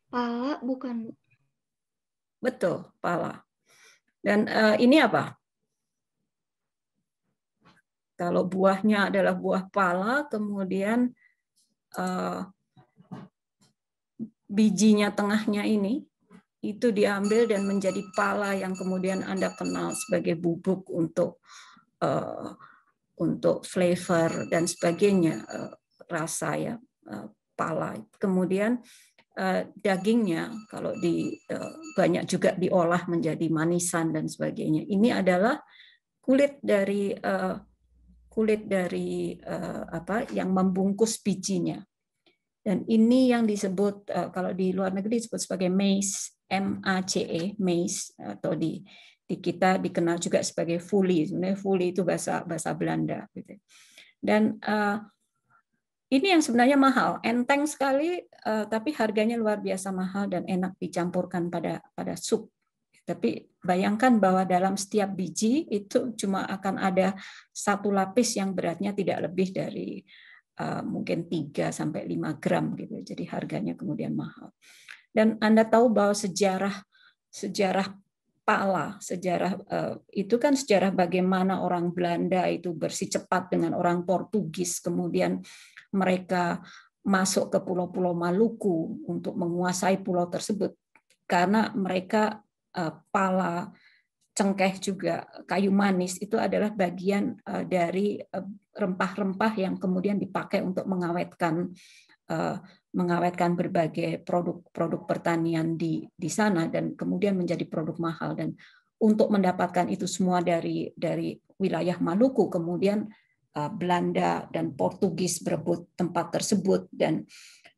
Pala bukan, Betul, pala. Dan uh, ini apa? Kalau buahnya adalah buah pala, kemudian uh, bijinya tengahnya ini itu diambil dan menjadi pala yang kemudian Anda kenal sebagai bubuk untuk uh, untuk flavor dan sebagainya uh, rasa ya uh, pala. Kemudian uh, dagingnya kalau di uh, banyak juga diolah menjadi manisan dan sebagainya. Ini adalah kulit dari uh, kulit dari uh, apa yang membungkus bijinya. Dan ini yang disebut uh, kalau di luar negeri disebut sebagai maze M A C E, mace atau di di kita dikenal juga sebagai fully. Sebenarnya fully itu bahasa bahasa Belanda gitu. Dan uh, ini yang sebenarnya mahal, enteng sekali, tapi harganya luar biasa mahal dan enak dicampurkan pada pada sup tapi bayangkan bahwa dalam setiap biji itu cuma akan ada satu lapis yang beratnya tidak lebih dari uh, mungkin 3 sampai 5 gram gitu. Jadi harganya kemudian mahal. Dan Anda tahu bahwa sejarah sejarah pala sejarah eh, itu kan sejarah bagaimana orang Belanda itu bersih cepat dengan orang Portugis kemudian mereka masuk ke pulau-pulau Maluku untuk menguasai pulau tersebut karena mereka Eh, pala, cengkeh juga, kayu manis itu adalah bagian eh, dari eh, rempah-rempah yang kemudian dipakai untuk mengawetkan mengawetkan berbagai produk-produk pertanian di di sana dan kemudian menjadi produk mahal dan untuk mendapatkan itu semua dari dari wilayah Maluku kemudian Belanda dan Portugis berebut tempat tersebut dan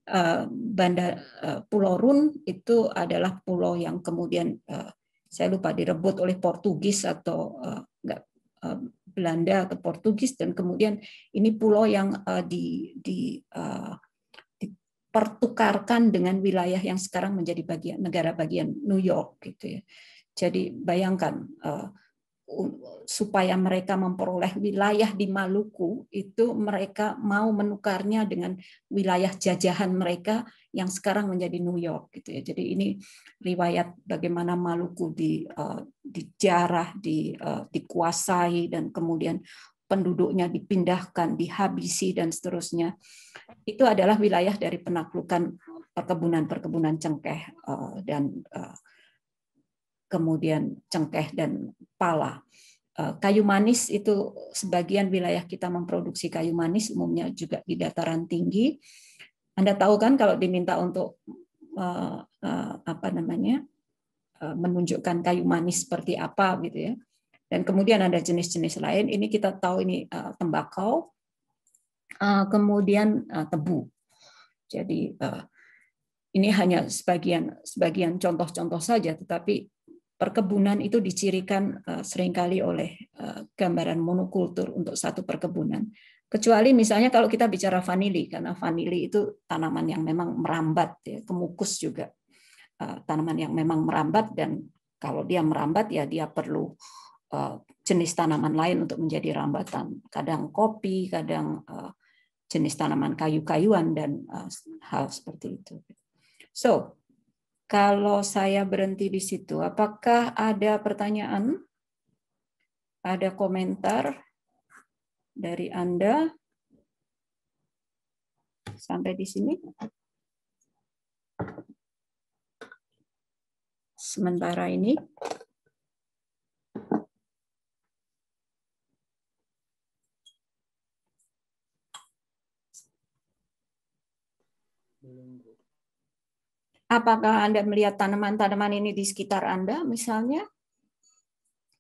Eh, bandar eh, Pulau Run itu adalah pulau yang kemudian eh, saya lupa direbut oleh Portugis atau enggak Belanda atau Portugis dan kemudian ini pulau yang di, di dipertukarkan dengan wilayah yang sekarang menjadi bagian negara bagian New York gitu ya. Jadi bayangkan supaya mereka memperoleh wilayah di Maluku itu mereka mau menukarnya dengan wilayah jajahan mereka yang sekarang menjadi New York gitu ya. Jadi ini riwayat bagaimana Maluku di eh, dijarah, di eh, dikuasai dan kemudian penduduknya dipindahkan, dihabisi dan seterusnya. Itu adalah wilayah dari penaklukan perkebunan-perkebunan cengkeh eh, dan kemudian cengkeh dan pala. Eh, kayu manis itu sebagian wilayah kita memproduksi kayu manis, umumnya juga di dataran tinggi. Anda tahu kan kalau diminta untuk eh, eh, apa namanya menunjukkan kayu manis seperti apa gitu ya. Dan kemudian ada jenis-jenis lain. Ini kita tahu ini tembakau, kemudian tebu. Jadi ini hanya sebagian sebagian contoh-contoh saja, tetapi perkebunan itu dicirikan eh, seringkali oleh eh, gambaran monokultur untuk satu perkebunan. Kecuali misalnya kalau kita bicara vanili, karena vanili itu tanaman yang memang merambat, ya, kemukus juga. Eh, tanaman yang memang merambat dan kalau dia merambat ya dia perlu jenis tanaman lain untuk menjadi rambatan. Kadang kopi, kadang jenis tanaman kayu-kayuan dan hal seperti itu. So, kalau saya berhenti di situ, apakah ada pertanyaan? Ada komentar dari Anda? Sampai di sini. Sementara ini. Belum, Bu. Apakah Anda melihat tanaman-tanaman ini di sekitar Anda misalnya?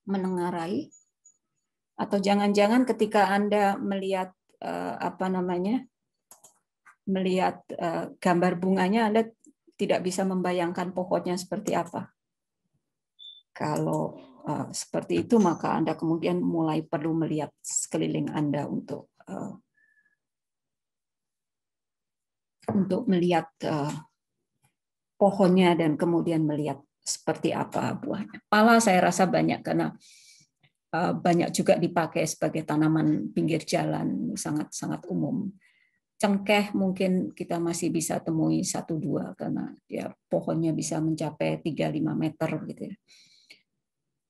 Menengarai? Atau jangan-jangan ketika Anda melihat eh, apa namanya? melihat eh, gambar bunganya Anda tidak bisa membayangkan pohonnya seperti apa. Kalau eh, seperti itu, maka Anda kemudian mulai perlu melihat sekeliling Anda untuk untuk melihat pohonnya dan kemudian melihat seperti apa buahnya. Pala saya rasa banyak karena eh, banyak juga dipakai sebagai tanaman pinggir jalan sangat sangat umum. Cengkeh mungkin kita masih bisa temui satu dua karena ya pohonnya bisa mencapai 3-5 meter gitu ya.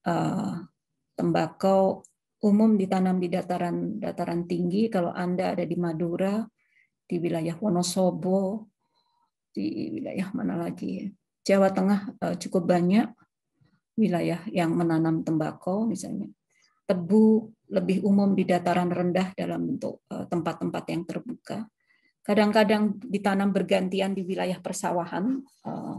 Eh, tembakau umum ditanam di dataran dataran tinggi. Kalau Anda ada di Madura, di wilayah Wonosobo, di wilayah mana lagi ya? Jawa Tengah eh, cukup banyak wilayah yang menanam tembakau misalnya. Tebu lebih umum di dataran rendah dalam bentuk eh, tempat-tempat yang terbuka. Kadang-kadang ditanam bergantian di wilayah persawahan eh,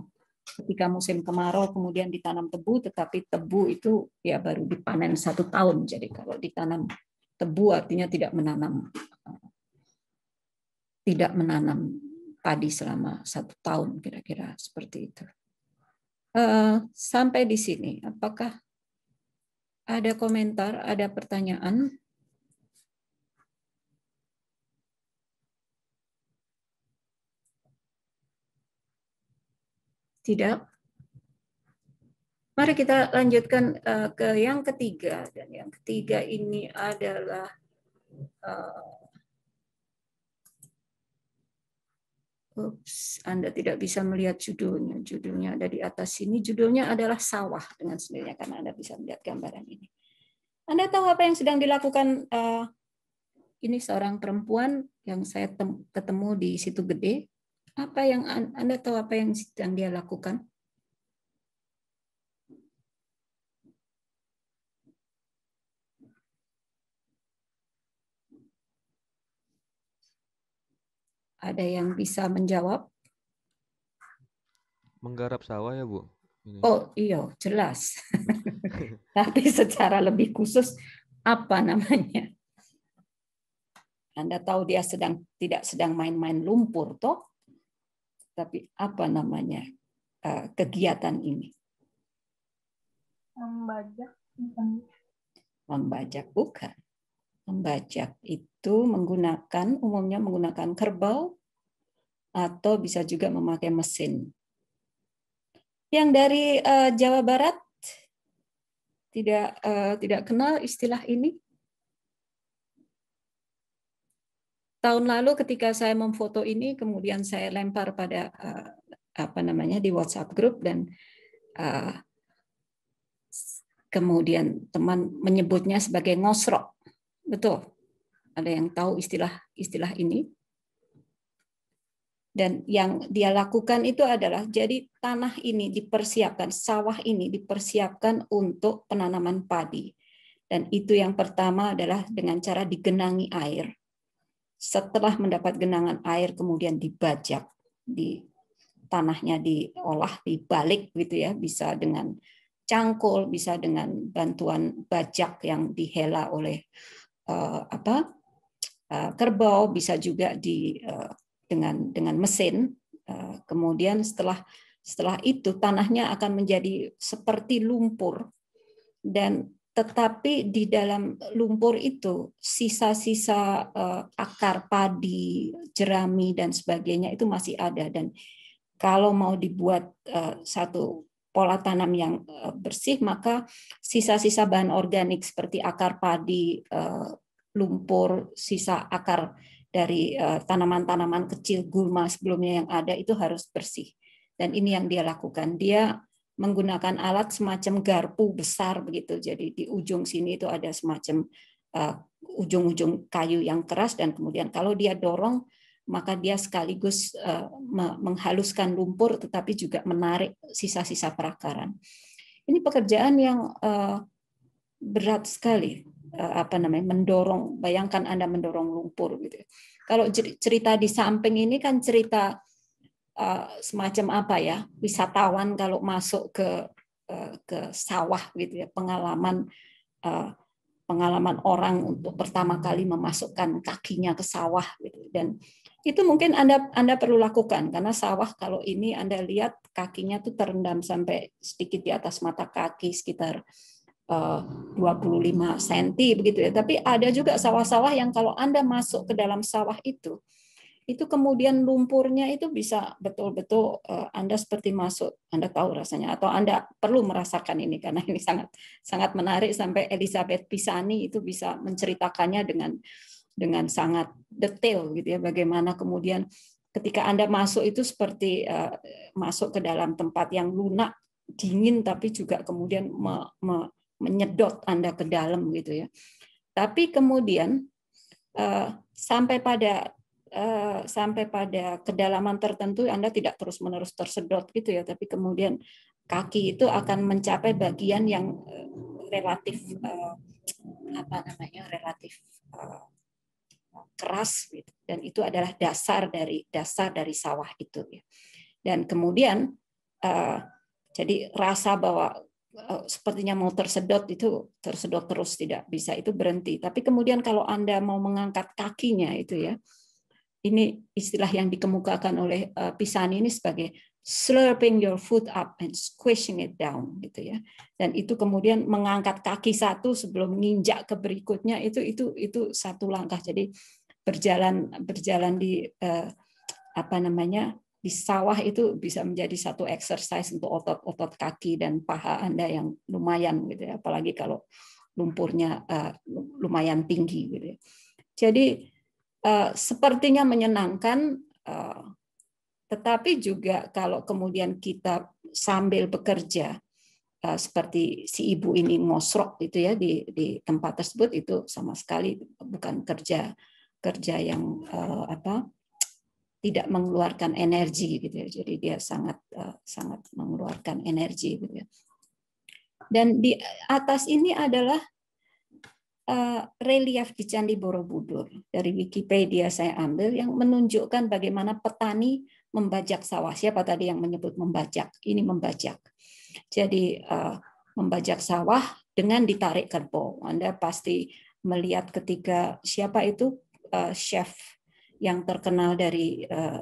ketika musim kemarau kemudian ditanam tebu tetapi tebu itu ya baru dipanen satu tahun jadi kalau ditanam tebu artinya tidak menanam tidak menanam Padi selama satu tahun kira-kira seperti itu. Eh, sampai di sini, apakah ada komentar, ada pertanyaan? Tidak. Mari kita lanjutkan eh, ke yang ketiga dan yang ketiga ini adalah uh, Oops, Anda tidak bisa melihat judulnya. Judulnya ada di atas sini. Judulnya adalah sawah dengan sendirinya karena Anda bisa melihat gambaran ini. Anda tahu apa yang sedang dilakukan eh, ini seorang perempuan yang saya ketemu di situ gede. Apa yang Anda tahu apa yang sedang dia lakukan? Ada yang bisa menjawab? Menggarap sawah ya, Bu? Ini. Oh, iya, jelas. [LAUGHS] Tapi secara lebih khusus apa namanya? Anda tahu dia sedang tidak sedang main-main lumpur toh? Tapi apa namanya? Eh, kegiatan ini? Membajak. Membajak bukan. Membajak itu menggunakan umumnya menggunakan kerbau atau bisa juga memakai mesin. Yang dari uh, Jawa Barat tidak uh, tidak kenal istilah ini. Tahun lalu ketika saya memfoto ini kemudian saya lempar pada uh, apa namanya di WhatsApp grup dan uh, kemudian teman menyebutnya sebagai ngosrok. Betul. Ada yang tahu istilah-istilah ini? Dan yang dia lakukan itu adalah jadi tanah ini dipersiapkan, sawah ini dipersiapkan untuk penanaman padi. Dan itu yang pertama adalah dengan cara digenangi air. Setelah mendapat genangan air kemudian dibajak, di tanahnya diolah, dibalik gitu ya, bisa dengan cangkul, bisa dengan bantuan bajak yang dihela oleh uh, apa uh, kerbau, bisa juga di uh, dengan dengan mesin. Uh, kemudian setelah setelah itu tanahnya akan menjadi seperti lumpur dan tetapi di dalam lumpur itu sisa-sisa uh, akar padi, jerami dan sebagainya itu masih ada dan kalau mau dibuat uh, satu pola tanam yang eh, bersih, maka sisa-sisa bahan organik seperti akar padi, eh, lumpur, sisa akar dari eh, tanaman-tanaman kecil gulma sebelumnya yang ada itu harus bersih. Dan ini yang dia lakukan. Dia menggunakan alat semacam garpu besar begitu. Jadi di ujung sini itu ada semacam ujung-ujung kayu yang keras dan kemudian kalau dia dorong maka dia sekaligus eh, menghaluskan lumpur tetapi juga menarik sisa-sisa perakaran. Ini pekerjaan yang eh, berat sekali eh, apa namanya mendorong bayangkan Anda mendorong lumpur gitu. Kalau cerita di samping ini kan cerita semacam apa ya? wisatawan kalau masuk ke ke sawah gitu ya, pengalaman pengalaman orang untuk pertama kali memasukkan kakinya ke sawah gitu dan itu mungkin Anda Anda perlu lakukan karena sawah kalau ini Anda lihat kakinya tuh terendam sampai sedikit di atas mata kaki sekitar uh, 25 cm begitu ya. Tapi ada juga sawah-sawah yang kalau Anda masuk ke dalam sawah itu itu kemudian lumpurnya itu bisa betul-betul eh, Anda seperti masuk, Anda tahu rasanya atau Anda perlu merasakan ini karena ini sangat sangat menarik sampai Elizabeth Pisani itu bisa menceritakannya dengan dengan sangat detail gitu ya bagaimana kemudian ketika Anda masuk itu seperti eh, masuk ke dalam tempat yang lunak, dingin tapi juga kemudian me, me, menyedot Anda ke dalam gitu ya. Tapi kemudian eh, sampai pada eh, sampai pada kedalaman tertentu Anda tidak terus-menerus tersedot gitu ya, tapi kemudian kaki itu akan mencapai bagian yang relatif apa namanya? relatif keras gitu. dan itu adalah dasar dari dasar dari sawah itu ya. dan kemudian uh, jadi rasa bahwa uh, sepertinya mau tersedot itu tersedot terus tidak bisa itu berhenti tapi kemudian kalau anda mau mengangkat kakinya itu ya ini istilah yang dikemukakan oleh uh, Pisani ini sebagai slurping your foot up and squishing it down gitu ya. Dan itu kemudian mengangkat kaki satu sebelum menginjak ke berikutnya itu itu itu satu langkah. Jadi berjalan berjalan di eh, apa namanya? di sawah itu bisa menjadi satu exercise untuk otot-otot kaki dan paha Anda yang lumayan gitu ya, apalagi kalau lumpurnya eh, lumayan tinggi gitu ya. Jadi eh, sepertinya menyenangkan eh, tetapi juga kalau kemudian kita sambil bekerja eh, seperti si ibu ini ngosrok itu ya di, di tempat tersebut itu sama sekali bukan kerja kerja yang eh, apa tidak mengeluarkan energi gitu ya. Jadi dia sangat eh, sangat mengeluarkan energi gitu ya. Dan di atas ini adalah relief di Candi Borobudur dari Wikipedia saya ambil yang menunjukkan bagaimana petani membajak sawah. Siapa tadi yang menyebut membajak? Ini membajak. Jadi uh, membajak sawah dengan ditarik kerbau. Anda pasti melihat ketika siapa itu uh, chef yang terkenal dari uh,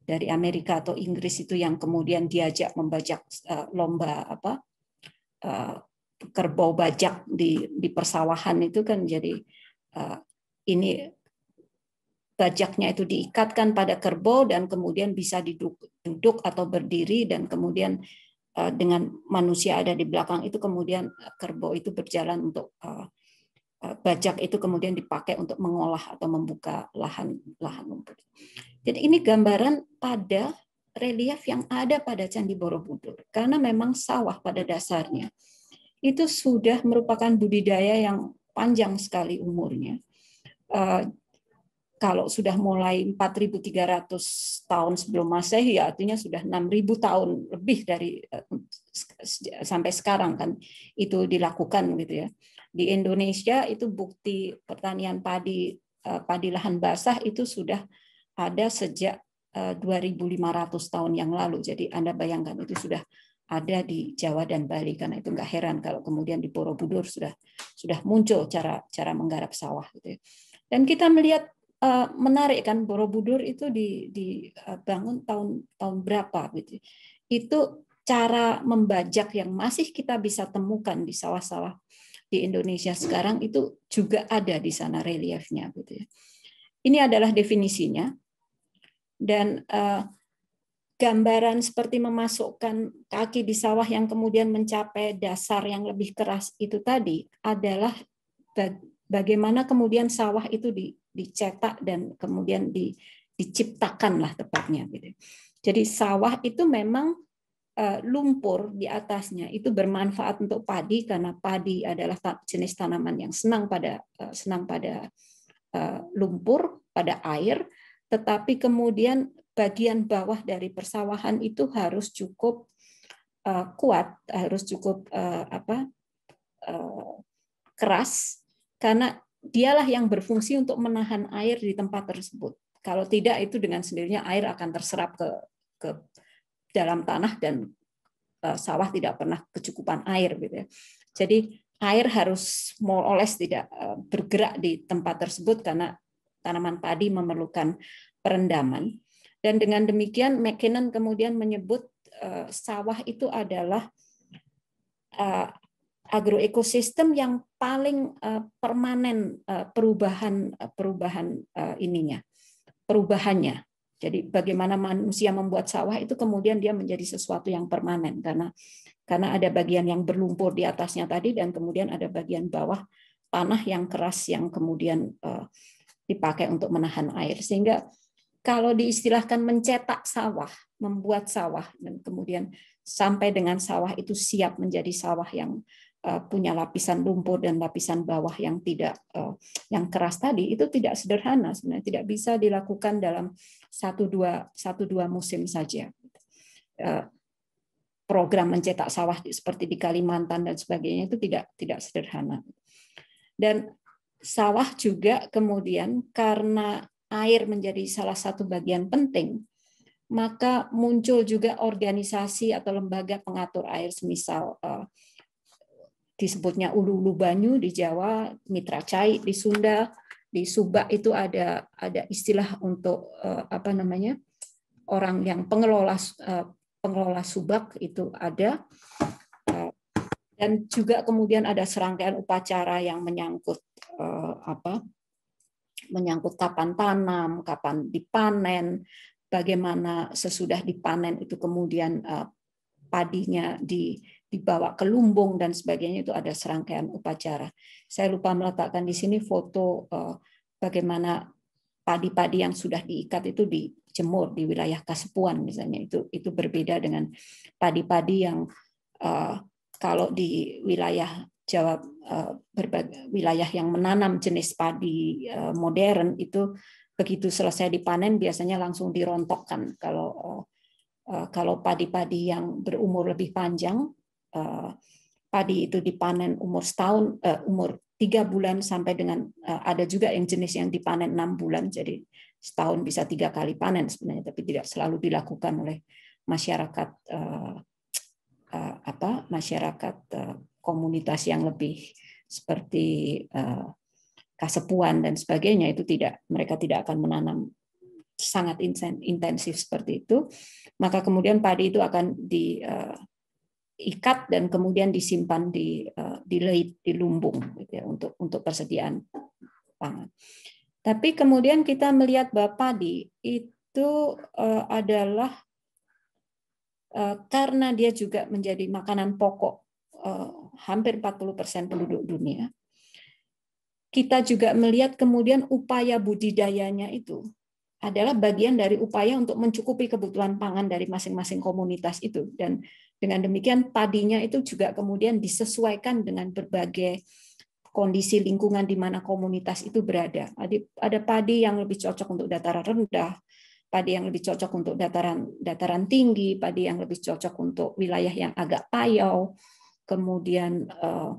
dari Amerika atau Inggris itu yang kemudian diajak membajak lomba apa kerbau bajak di di persawahan itu kan jadi ini bajaknya itu diikatkan pada kerbau dan kemudian bisa duduk atau berdiri dan kemudian eh, dengan manusia ada di belakang itu kemudian eh, kerbau itu berjalan untuk eh, bajak itu kemudian dipakai untuk mengolah atau membuka lahan lahan lumpur. Jadi ini gambaran pada relief yang ada pada Candi Borobudur karena memang sawah pada dasarnya itu sudah merupakan budidaya yang panjang sekali umurnya kalau sudah mulai 4.300 tahun sebelum Masehi, ya artinya sudah 6.000 tahun lebih dari eh, sampai sekarang kan itu dilakukan gitu ya. Di Indonesia itu bukti pertanian padi eh, padi lahan basah itu sudah ada sejak 2.500 eh, tahun yang lalu. Jadi Anda bayangkan itu sudah ada di Jawa dan Bali karena itu nggak heran kalau kemudian di Borobudur sudah sudah muncul cara cara menggarap sawah gitu. Ya. Dan kita melihat uh, menarik kan Borobudur itu dibangun eh, tahun tahun berapa gitu. Itu cara membajak yang masih kita bisa temukan di sawah-sawah di Indonesia sekarang itu juga ada di sana reliefnya gitu ya. Ini adalah definisinya dan uh, gambaran seperti memasukkan kaki di sawah yang kemudian mencapai dasar yang lebih keras itu tadi adalah bagaimana kemudian sawah itu dicetak dan kemudian di, diciptakan lah tepatnya gitu. Jadi sawah itu memang eh, lumpur di atasnya itu bermanfaat untuk padi karena padi adalah jenis tanaman yang senang pada eh, senang pada eh, lumpur, pada air, tetapi kemudian bagian bawah dari persawahan itu harus cukup kuat, harus cukup apa keras karena dialah yang berfungsi untuk menahan air di tempat tersebut. Kalau tidak itu dengan sendirinya air akan terserap ke ke dalam tanah dan eh, sawah tidak pernah kecukupan air gitu ya. Jadi air harus more or less tidak eh, bergerak di tempat tersebut karena tanaman padi memerlukan perendaman. Dan dengan demikian McKinnon kemudian menyebut eh, sawah itu adalah agroekosistem yang paling eh, permanen eh, perubahan eh, perubahan ininya perubahannya. Jadi bagaimana manusia membuat sawah itu kemudian dia menjadi sesuatu yang permanen karena karena ada bagian yang berlumpur di atasnya tadi dan kemudian ada bagian bawah tanah yang keras yang kemudian dipakai untuk menahan air sehingga kalau diistilahkan mencetak sawah, membuat sawah dan kemudian sampai dengan sawah itu siap menjadi sawah yang Eh, punya lapisan lumpur dan lapisan bawah yang tidak eh, yang keras tadi itu tidak sederhana sebenarnya tidak bisa dilakukan dalam satu dua satu dua musim saja eh, program mencetak sawah seperti di Kalimantan dan sebagainya itu tidak tidak sederhana dan sawah juga kemudian karena air menjadi salah satu bagian penting maka muncul juga organisasi atau lembaga pengatur air semisal disebutnya ulu-ulu banyu di Jawa, mitra cai di Sunda, di Subak itu ada ada istilah untuk eh, apa namanya? orang yang pengelola eh, pengelola Subak itu ada eh, dan juga kemudian ada serangkaian upacara yang menyangkut apa? menyangkut kapan tanam, kapan dipanen, bagaimana sesudah dipanen itu kemudian padinya di dibawa ke lumbung dan sebagainya itu ada serangkaian upacara. Saya lupa meletakkan di sini foto eh, bagaimana padi-padi yang sudah diikat itu dijemur di wilayah Kasepuan misalnya itu itu berbeda dengan padi-padi yang eh, kalau di wilayah Jawa eh, wilayah yang menanam jenis padi modern itu begitu selesai dipanen biasanya langsung dirontokkan kalau kalau padi-padi yang berumur lebih panjang Eh, padi itu dipanen umur setahun eh, umur tiga bulan sampai dengan eh, ada juga yang jenis yang dipanen enam bulan jadi setahun bisa tiga kali panen sebenarnya tapi tidak selalu dilakukan oleh masyarakat apa masyarakat komunitas yang lebih seperti uh, kasepuan dan sebagainya itu tidak mereka tidak akan menanam sangat intensif seperti itu maka kemudian padi itu akan di uh, ikat dan kemudian disimpan di eh, di leit, di lumbung gitu ya, untuk untuk persediaan pangan. Tapi kemudian kita melihat bapak di itu eh, adalah eh, karena dia juga menjadi makanan pokok uh, hampir 40% penduduk dunia. Kita juga melihat kemudian upaya budidayanya itu adalah bagian dari upaya untuk mencukupi kebutuhan pangan dari masing-masing komunitas itu dan dengan demikian padinya itu juga kemudian disesuaikan dengan berbagai kondisi lingkungan di mana komunitas itu berada. Ada padi yang lebih cocok untuk dataran rendah, padi yang lebih cocok untuk dataran dataran tinggi, padi yang lebih cocok untuk wilayah yang agak payau, kemudian eh,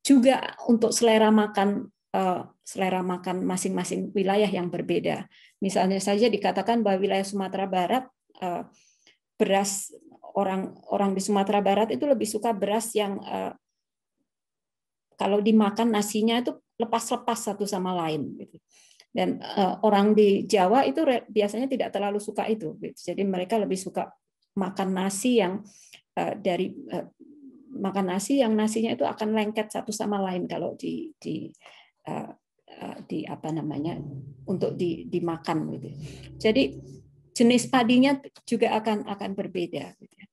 juga untuk selera makan eh, selera makan masing-masing wilayah yang berbeda. Misalnya saja dikatakan bahwa wilayah Sumatera Barat eh, beras orang orang di Sumatera Barat itu lebih suka beras yang eh, kalau dimakan nasinya itu lepas-lepas satu sama lain gitu. Dan eh, orang di Jawa itu biasanya tidak terlalu suka itu. Gitu. Jadi mereka lebih suka makan nasi yang eh, dari makan nasi yang nasinya itu akan lengket satu sama lain kalau di di di apa namanya untuk dimakan gitu. Jadi jenis padinya juga akan akan berbeda. Gitu ya.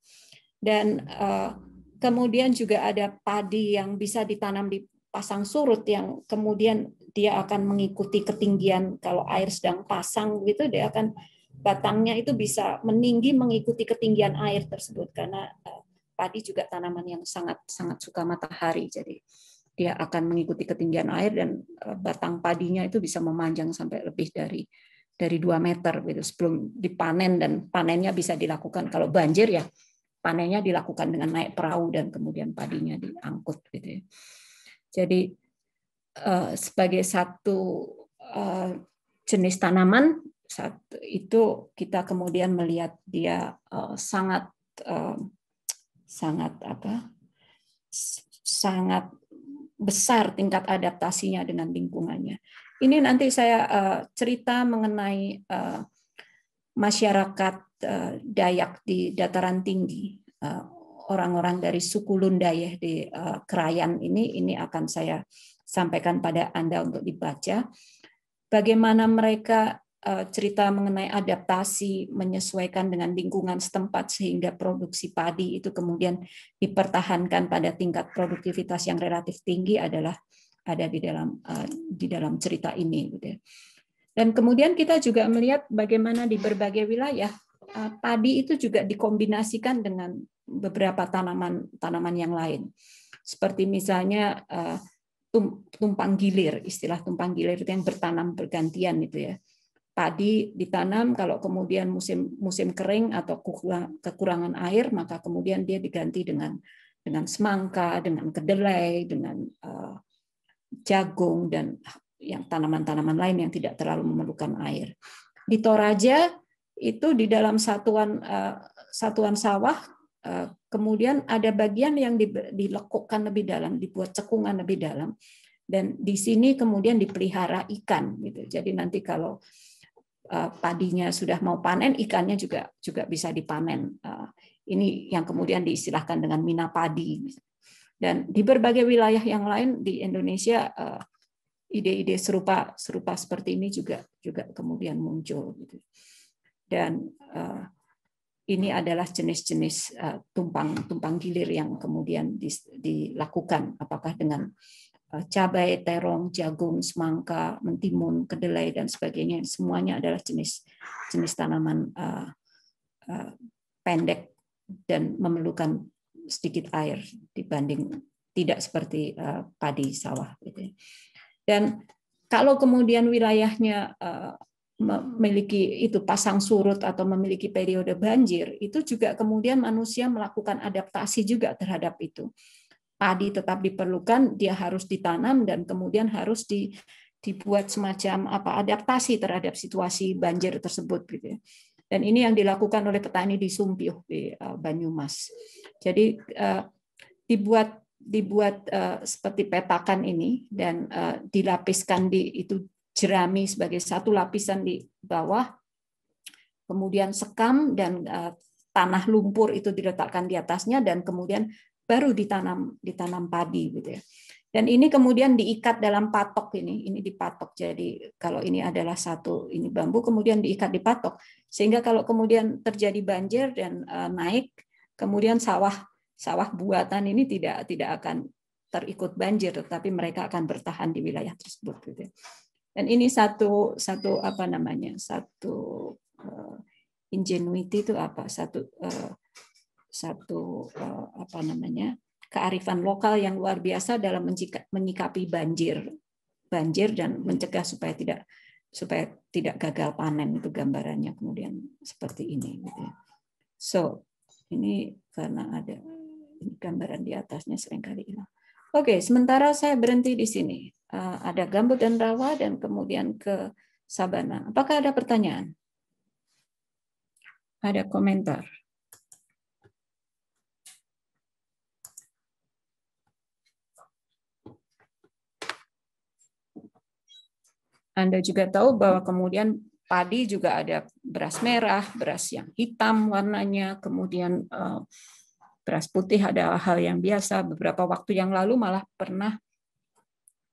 Dan uh, kemudian juga ada padi yang bisa ditanam di pasang surut yang kemudian dia akan mengikuti ketinggian kalau air sedang pasang gitu dia akan batangnya itu bisa meninggi mengikuti ketinggian air tersebut karena eh, padi juga tanaman yang sangat sangat suka matahari jadi dia akan mengikuti ketinggian air dan eh, batang padinya itu bisa memanjang sampai lebih dari dari 2 meter gitu sebelum dipanen dan panennya bisa dilakukan kalau banjir ya panennya dilakukan dengan naik perahu dan kemudian padinya diangkut gitu ya. Jadi eh, sebagai satu eh, jenis tanaman saat itu kita kemudian melihat dia eh, sangat sangat apa sangat besar tingkat adaptasinya dengan lingkungannya ini nanti saya eh, cerita mengenai eh, masyarakat eh, Dayak di dataran tinggi. Orang-orang dari suku Lundayeh di Kerayan ini, ini akan saya sampaikan pada Anda untuk dibaca. Bagaimana mereka cerita mengenai adaptasi menyesuaikan dengan lingkungan setempat sehingga produksi padi itu kemudian dipertahankan pada tingkat produktivitas yang relatif tinggi adalah ada di dalam eh, di dalam cerita ini gitu ya. Dan kemudian kita juga melihat bagaimana di berbagai wilayah eh, padi itu juga dikombinasikan dengan beberapa tanaman-tanaman yang lain. Seperti misalnya uh, tumpang gilir, istilah tumpang gilir itu yang bertanam bergantian itu ya. Padi ditanam kalau kemudian musim musim kering atau kekurangan air maka kemudian dia diganti dengan dengan semangka, dengan kedelai, dengan uh, jagung dan yang tanaman-tanaman lain yang tidak terlalu memerlukan air. Di Toraja itu di dalam satuan eh, satuan sawah eh, kemudian ada bagian yang dilekukkan lebih dalam, dibuat cekungan lebih dalam dan di sini kemudian dipelihara ikan gitu. Jadi nanti kalau eh, padinya sudah mau panen, ikannya juga juga bisa dipanen. Ini yang kemudian diistilahkan dengan mina padi. Dan di berbagai wilayah yang lain di Indonesia eh, ide-ide serupa serupa seperti ini juga juga kemudian muncul gitu. Dan eh, ini adalah jenis-jenis eh, tumpang tumpang gilir yang kemudian dilakukan apakah dengan cabai, terong, jagung, semangka, mentimun, kedelai dan sebagainya semuanya adalah jenis jenis tanaman pendek dan memerlukan sedikit air dibanding tidak seperti eh, padi sawah. Gitu. Ya. Dan kalau kemudian wilayahnya eh, memiliki itu pasang surut atau memiliki periode banjir, itu juga kemudian manusia melakukan adaptasi juga terhadap itu. Padi tetap diperlukan, dia harus ditanam dan kemudian harus di, dibuat semacam apa adaptasi terhadap situasi banjir tersebut gitu ya. Dan ini yang dilakukan oleh petani di Sumpiuh di eh, Banyumas. Jadi eh, dibuat dibuat eh, seperti petakan ini dan dilapiskan di itu jerami sebagai satu lapisan di bawah, kemudian sekam dan tanah lumpur itu diletakkan di atasnya dan kemudian baru ditanam ditanam padi gitu ya. Dan ini kemudian diikat dalam patok ini, ini dipatok. Jadi kalau ini adalah satu ini bambu kemudian diikat di patok sehingga kalau kemudian terjadi banjir dan eh, naik kemudian sawah sawah buatan ini tidak tidak akan terikut banjir tetapi mereka akan bertahan di wilayah tersebut gitu. Ya. Dan ini satu satu apa namanya? satu uh, ingenuity itu apa? satu uh, satu uh, apa namanya kearifan lokal yang luar biasa dalam menyikapi banjir banjir dan mencegah supaya tidak supaya tidak gagal panen itu gambarannya kemudian seperti ini gitu ya. So ini karena ada ini gambaran di atasnya seringkali hilang. Oke, sementara saya berhenti di sini. Uh, ada gambut dan rawa dan kemudian ke sabana. Apakah ada pertanyaan? Ada komentar? Anda juga tahu bahwa kemudian padi juga ada beras merah, beras yang hitam warnanya, kemudian eh, beras putih ada hal yang biasa. Beberapa waktu yang lalu malah pernah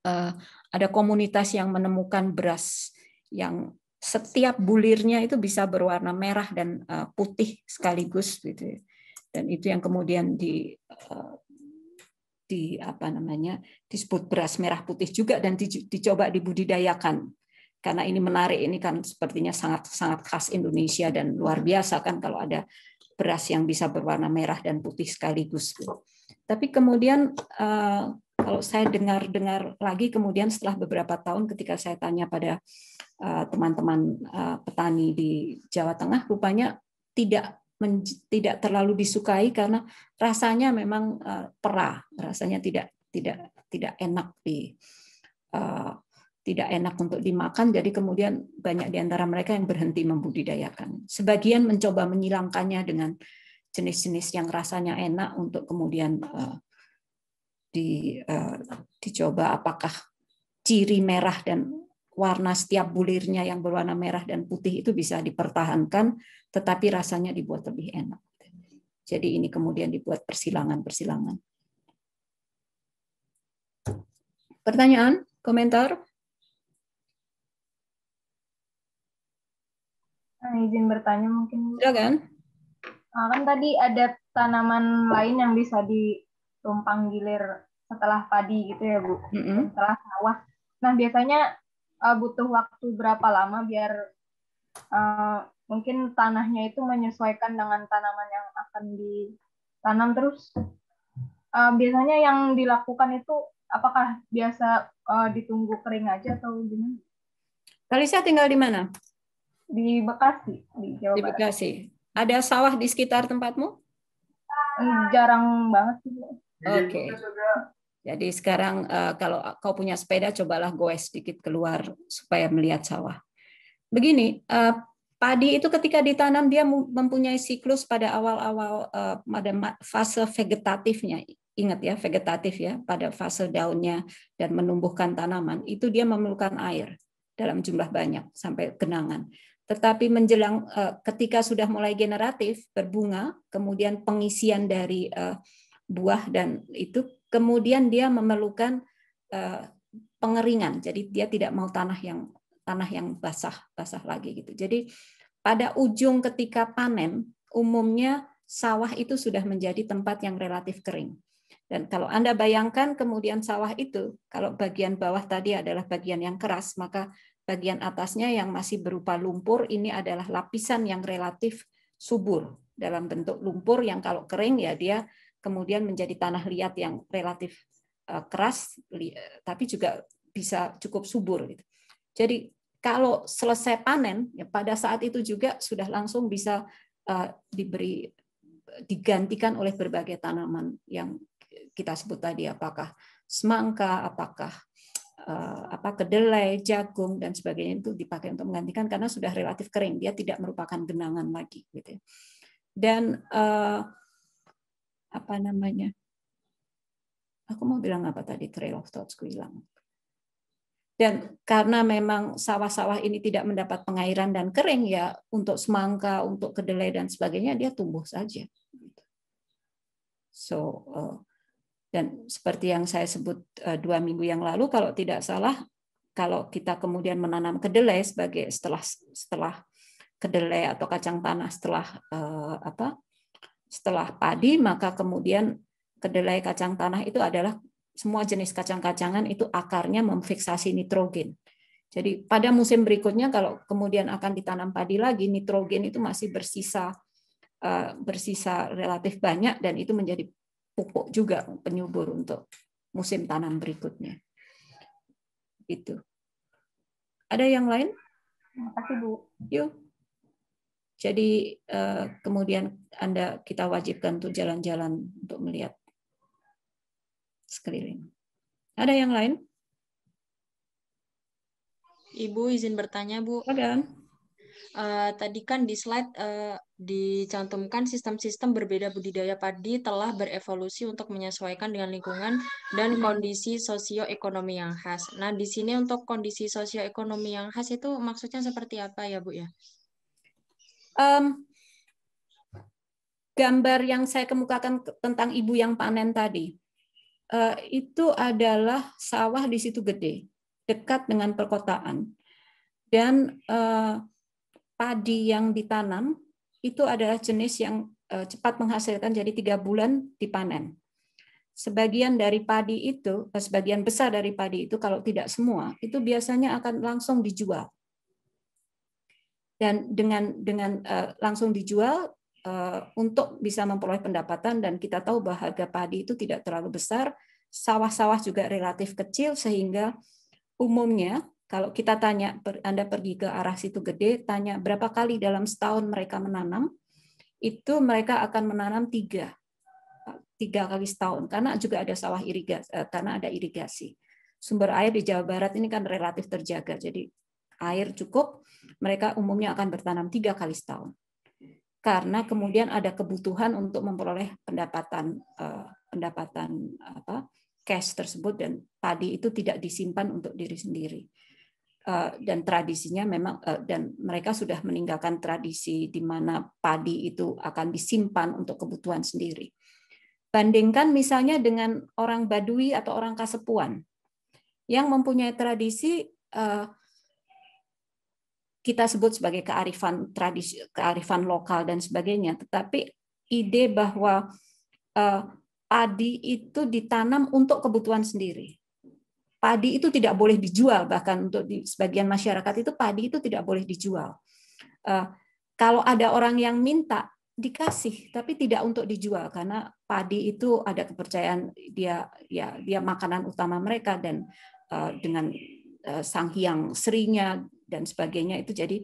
eh, ada komunitas yang menemukan beras yang setiap bulirnya itu bisa berwarna merah dan eh, putih sekaligus gitu. Ya. Dan itu yang kemudian di di apa namanya disebut beras merah putih juga dan di, dicoba dibudidayakan karena ini menarik ini kan sepertinya sangat sangat khas Indonesia dan luar biasa kan kalau ada beras yang bisa berwarna merah dan putih sekaligus. Tapi kemudian eh, kalau saya dengar-dengar lagi kemudian setelah beberapa tahun ketika saya tanya pada eh, teman-teman eh, petani di Jawa Tengah rupanya tidak tidak terlalu disukai karena rasanya memang eh, perah, rasanya tidak tidak tidak enak di eh, tidak enak untuk dimakan, jadi kemudian banyak di antara mereka yang berhenti membudidayakan. Sebagian mencoba menyilangkannya dengan jenis-jenis yang rasanya enak untuk kemudian uh, di, uh, dicoba apakah ciri merah dan warna setiap bulirnya yang berwarna merah dan putih itu bisa dipertahankan, tetapi rasanya dibuat lebih enak. Jadi ini kemudian dibuat persilangan-persilangan. Pertanyaan, komentar? Nah, izin bertanya mungkin. Silakan. Nah, kan tadi ada tanaman lain yang bisa ditumpang gilir setelah padi gitu ya Bu, mm -hmm. setelah sawah. Nah biasanya uh, butuh waktu berapa lama biar uh, mungkin tanahnya itu menyesuaikan dengan tanaman yang akan ditanam terus uh, biasanya yang dilakukan itu apakah biasa uh, ditunggu kering aja atau gimana? saya tinggal di mana? Di Bekasi di Jawa Barat. Di Bekasi. Ada sawah di sekitar tempatmu? Hmm, jarang banget sih. Oke. Okay. Jadi sekarang eh, kalau kau punya sepeda, cobalah goes sedikit keluar supaya melihat sawah. Begini, eh, padi itu ketika ditanam dia mempunyai siklus pada awal-awal eh, pada fase vegetatifnya. Ingat ya, vegetatif ya, pada fase daunnya dan menumbuhkan tanaman, itu dia memerlukan air dalam jumlah banyak sampai genangan. Tetapi menjelang ketika sudah mulai generatif, berbunga, kemudian pengisian dari buah dan itu kemudian dia memerlukan eh, pengeringan. Jadi dia tidak mau tanah yang tanah yang basah basah lagi gitu. Jadi pada ujung ketika panen umumnya sawah itu sudah menjadi tempat yang relatif kering. Dan kalau Anda bayangkan kemudian sawah itu, kalau bagian bawah tadi adalah bagian yang keras, maka bagian atasnya yang masih berupa lumpur ini adalah lapisan yang relatif subur dalam bentuk lumpur yang kalau kering ya dia kemudian menjadi tanah liat yang relatif eh, keras, tapi juga bisa cukup subur. Gitu. Jadi kalau selesai panen, ya pada saat itu juga sudah langsung bisa eh, diberi digantikan oleh berbagai tanaman yang kita sebut tadi, apakah semangka, apakah eh, apa kedelai, jagung dan sebagainya itu dipakai untuk menggantikan karena sudah relatif kering, dia tidak merupakan genangan lagi. Gitu ya. Dan apa namanya? Aku mau bilang apa tadi? Trail of thoughts hilang. Dan karena memang sawah-sawah ini tidak mendapat pengairan dan kering ya untuk semangka, untuk kedelai dan sebagainya dia tumbuh saja. So eh, dan seperti yang saya sebut eh, dua minggu yang lalu kalau tidak salah kalau kita kemudian menanam kedelai sebagai setelah setelah kedelai atau kacang tanah setelah eh, apa setelah padi, maka kemudian kedelai kacang tanah itu adalah semua jenis kacang-kacangan itu akarnya memfiksasi nitrogen. Jadi pada musim berikutnya kalau kemudian akan ditanam padi lagi, nitrogen itu masih bersisa eh, bersisa relatif banyak dan itu menjadi pupuk juga penyubur untuk musim tanam berikutnya. Itu. Ada yang lain? Terima kasih Bu. Yuk. Jadi eh, kemudian Anda kita wajibkan untuk jalan-jalan untuk melihat sekeliling. Ada yang lain? Ibu izin bertanya, Bu. Silakan. Uh, tadi kan di slide uh, dicantumkan sistem-sistem berbeda budidaya padi telah berevolusi untuk menyesuaikan dengan lingkungan dan kondisi sosioekonomi yang khas. Nah, di sini untuk kondisi sosioekonomi yang khas itu maksudnya seperti apa ya, Bu ya? um, gambar yang saya kemukakan tentang ibu yang panen tadi uh, itu adalah sawah di situ gede dekat dengan perkotaan dan uh, padi yang ditanam itu adalah jenis yang uh, cepat menghasilkan jadi tiga bulan dipanen sebagian dari padi itu, sebagian besar dari padi itu, kalau tidak semua, itu biasanya akan langsung dijual dan dengan dengan uh, langsung dijual uh, untuk bisa memperoleh pendapatan dan kita tahu bahwa harga padi itu tidak terlalu besar, sawah-sawah juga relatif kecil sehingga umumnya kalau kita tanya Anda pergi ke arah situ gede, tanya berapa kali dalam setahun mereka menanam, itu mereka akan menanam tiga tiga kali setahun karena juga ada sawah irigasi eh, karena ada irigasi sumber air di Jawa Barat ini kan relatif terjaga jadi air cukup, mereka umumnya akan bertanam tiga kali setahun. Karena kemudian ada kebutuhan untuk memperoleh pendapatan eh, pendapatan apa cash tersebut dan padi itu tidak disimpan untuk diri sendiri. Eh, dan tradisinya memang eh, dan mereka sudah meninggalkan tradisi di mana padi itu akan disimpan untuk kebutuhan sendiri. Bandingkan misalnya dengan orang Badui atau orang Kasepuan yang mempunyai tradisi kita sebut sebagai kearifan tradisi, kearifan lokal dan sebagainya. Tetapi ide bahwa uh, padi itu ditanam untuk kebutuhan sendiri. Padi itu tidak boleh dijual, bahkan untuk di sebagian masyarakat itu padi itu tidak boleh dijual. Uh, kalau ada orang yang minta dikasih, tapi tidak untuk dijual karena padi itu ada kepercayaan dia ya dia makanan utama mereka dan uh, dengan uh, sang hyang serinya dan sebagainya itu jadi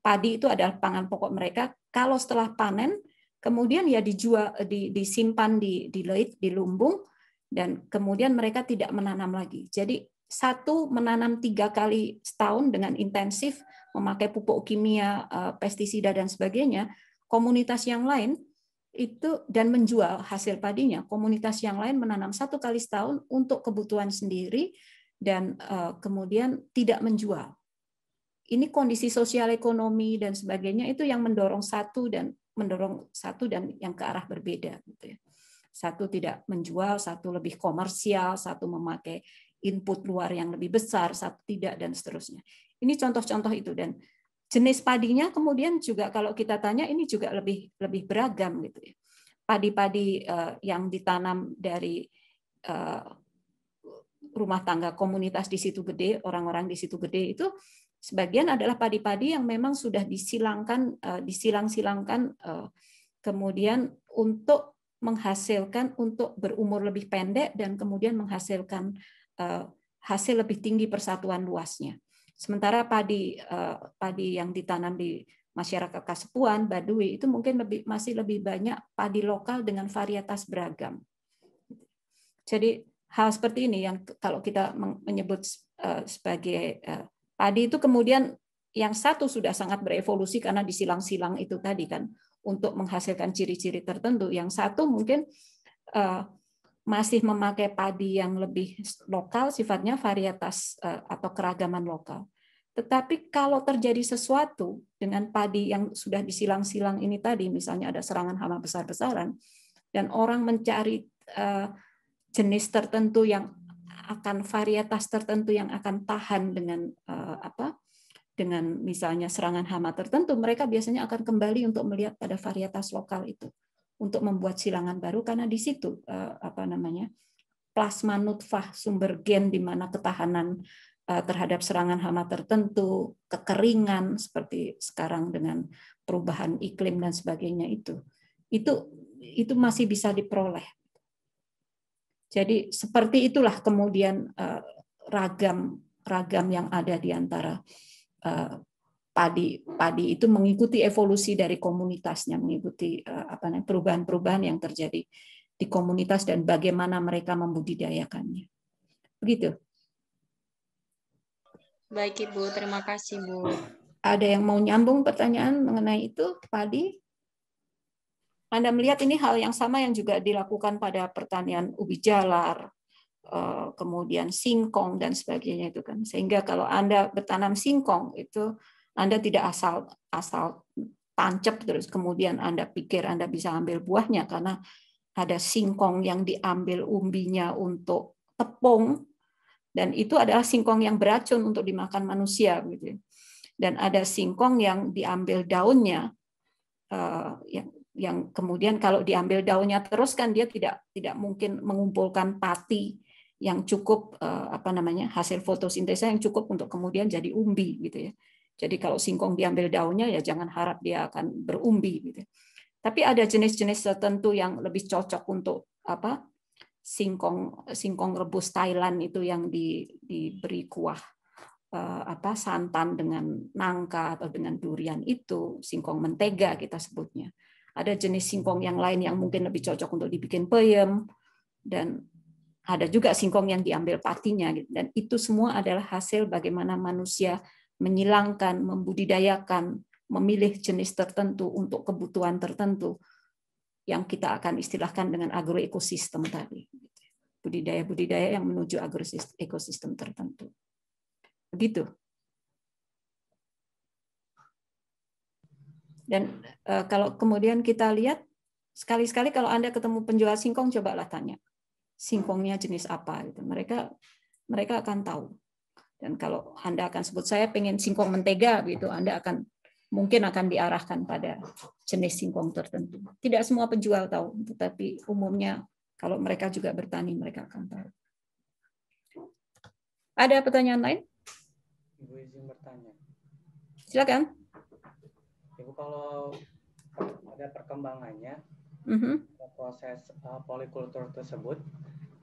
padi itu adalah pangan pokok mereka kalau setelah panen kemudian ya dijual di, disimpan di di leit di lumbung dan kemudian mereka tidak menanam lagi jadi satu menanam tiga kali setahun dengan intensif memakai pupuk kimia eh, pestisida dan sebagainya komunitas yang lain itu dan menjual hasil padinya. Komunitas yang lain menanam satu kali setahun untuk kebutuhan sendiri dan eh, kemudian tidak menjual ini kondisi sosial ekonomi dan sebagainya itu yang mendorong satu dan mendorong satu dan yang ke arah berbeda gitu ya. Satu tidak menjual, satu lebih komersial, satu memakai input luar yang lebih besar, satu tidak dan seterusnya. Ini contoh-contoh itu dan jenis padinya kemudian juga kalau kita tanya ini juga lebih lebih beragam gitu ya. Padi-padi eh, yang ditanam dari eh, rumah tangga komunitas di situ gede, orang-orang di situ gede itu Sebagian adalah padi-padi yang memang sudah disilangkan, eh, disilang-silangkan, eh, kemudian untuk menghasilkan untuk berumur lebih pendek dan kemudian menghasilkan eh, hasil lebih tinggi persatuan luasnya. Sementara padi padi yang ditanam di masyarakat Kasepuan, Badui itu mungkin lebih masih lebih banyak padi lokal dengan varietas beragam. Jadi hal seperti ini yang kalau kita menyebut sebagai Padi itu kemudian yang satu sudah sangat berevolusi karena disilang-silang itu tadi kan untuk menghasilkan ciri-ciri tertentu. Yang satu mungkin eh, masih memakai padi yang lebih lokal sifatnya varietas eh, atau keragaman lokal. Tetapi kalau terjadi sesuatu dengan padi yang sudah disilang-silang ini tadi, misalnya ada serangan hama besar-besaran, dan orang mencari eh, jenis tertentu yang akan varietas tertentu yang akan tahan dengan eh, apa dengan misalnya serangan hama tertentu, mereka biasanya akan kembali untuk melihat pada varietas lokal itu untuk membuat silangan baru karena di situ eh, apa namanya plasma nutfah sumber gen di mana ketahanan eh, terhadap serangan hama tertentu, kekeringan seperti sekarang dengan perubahan iklim dan sebagainya itu. Itu itu masih bisa diperoleh jadi seperti itulah kemudian eh, ragam ragam yang ada di antara eh, padi padi itu mengikuti evolusi dari komunitasnya, mengikuti eh, apa namanya perubahan-perubahan yang terjadi di komunitas dan bagaimana mereka membudidayakannya. Begitu. Baik Ibu, terima kasih Bu. Ada yang mau nyambung pertanyaan mengenai itu, Padi? Anda melihat ini hal yang sama yang juga dilakukan pada pertanian ubi jalar, eh, kemudian singkong dan sebagainya itu kan. Sehingga kalau Anda bertanam singkong itu Anda tidak asal asal tancap terus kemudian Anda pikir Anda bisa ambil buahnya karena ada singkong yang diambil umbinya untuk tepung dan itu adalah singkong yang beracun untuk dimakan manusia gitu. Ya. Dan ada singkong yang diambil daunnya eh, yang yang kemudian kalau diambil daunnya terus kan dia tidak tidak mungkin mengumpulkan pati yang cukup eh, apa namanya hasil fotosintesa yang cukup untuk kemudian jadi umbi gitu ya. Jadi kalau singkong diambil daunnya ya jangan harap dia akan berumbi gitu. Tapi ada jenis-jenis tertentu yang lebih cocok untuk apa? singkong singkong rebus Thailand itu yang di, diberi kuah eh, apa santan dengan nangka atau dengan durian itu singkong mentega kita sebutnya ada jenis singkong yang lain yang mungkin lebih cocok untuk dibikin peyem dan ada juga singkong yang diambil patinya gitu. dan itu semua adalah hasil bagaimana manusia menyilangkan, membudidayakan, memilih jenis tertentu untuk kebutuhan tertentu yang kita akan istilahkan dengan agroekosistem tadi. Budidaya-budidaya yang menuju agroekosistem tertentu. Begitu. Dan uh, kalau kemudian kita lihat sekali-sekali kalau Anda ketemu penjual singkong cobalah tanya singkongnya jenis apa gitu. Mereka mereka akan tahu. Dan kalau Anda akan sebut saya pengen singkong mentega gitu, Anda akan mungkin akan diarahkan pada jenis singkong tertentu. Tidak semua penjual tahu, tetapi umumnya kalau mereka juga bertani mereka akan tahu. Ada pertanyaan lain? Ibu izin bertanya. Silakan. Ibu gitu. kalau ada perkembangannya mm-hmm. proses uh, polikultur tersebut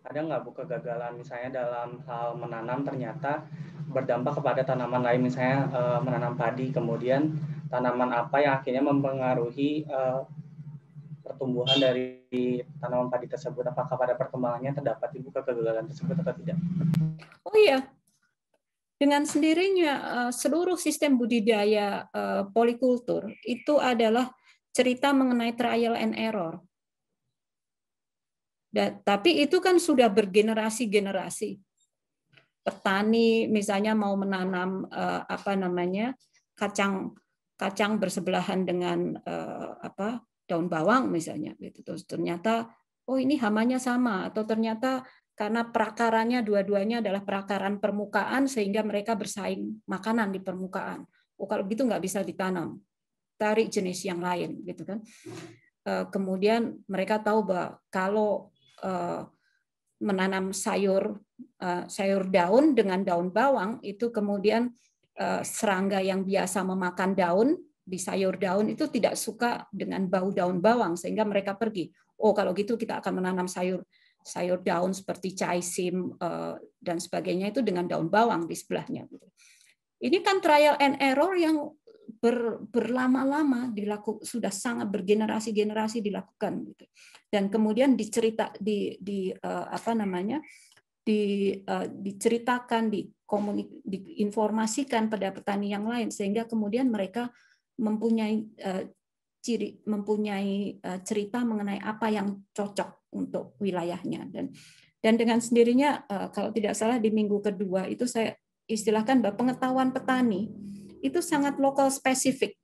ada nggak bu kegagalan misalnya dalam hal menanam ternyata berdampak kepada tanaman lain misalnya uh, menanam padi kemudian tanaman apa yang akhirnya mempengaruhi uh, pertumbuhan dari tanaman padi tersebut apakah pada perkembangannya terdapat ibu kegagalan tersebut atau tidak? Oh iya dengan sendirinya eh, seluruh sistem budidaya eh, polikultur itu adalah cerita mengenai trial and error. Dan, tapi itu kan sudah bergenerasi-generasi. Petani misalnya mau menanam eh, apa namanya kacang kacang bersebelahan dengan apa daun bawang misalnya gitu terus ternyata oh ini hamanya sama atau ternyata karena perakarannya dua-duanya adalah perakaran permukaan sehingga mereka bersaing makanan di permukaan. Oh kalau begitu nggak bisa ditanam, tarik jenis yang lain gitu kan. Eh, kemudian mereka tahu bahwa kalau eh, menanam sayur eh, sayur daun dengan daun bawang itu kemudian serangga yang biasa memakan daun di sayur daun itu tidak suka dengan bau daun bawang sehingga mereka pergi. Oh kalau gitu kita akan menanam sayur sayur daun seperti caisim eh, dan sebagainya itu dengan daun bawang di sebelahnya. Gitu. Ini kan trial and error yang ber, berlama-lama dilakukan sudah sangat bergenerasi-generasi dilakukan gitu. Dan kemudian dicerita di di eh, apa namanya? di eh, diceritakan di komunik, diinformasikan pada petani yang lain sehingga kemudian mereka mempunyai ciri mempunyai cerita mengenai apa yang cocok untuk wilayahnya dan dan dengan sendirinya eh, kalau tidak salah di minggu kedua itu saya istilahkan bahwa pengetahuan petani itu sangat lokal spesifik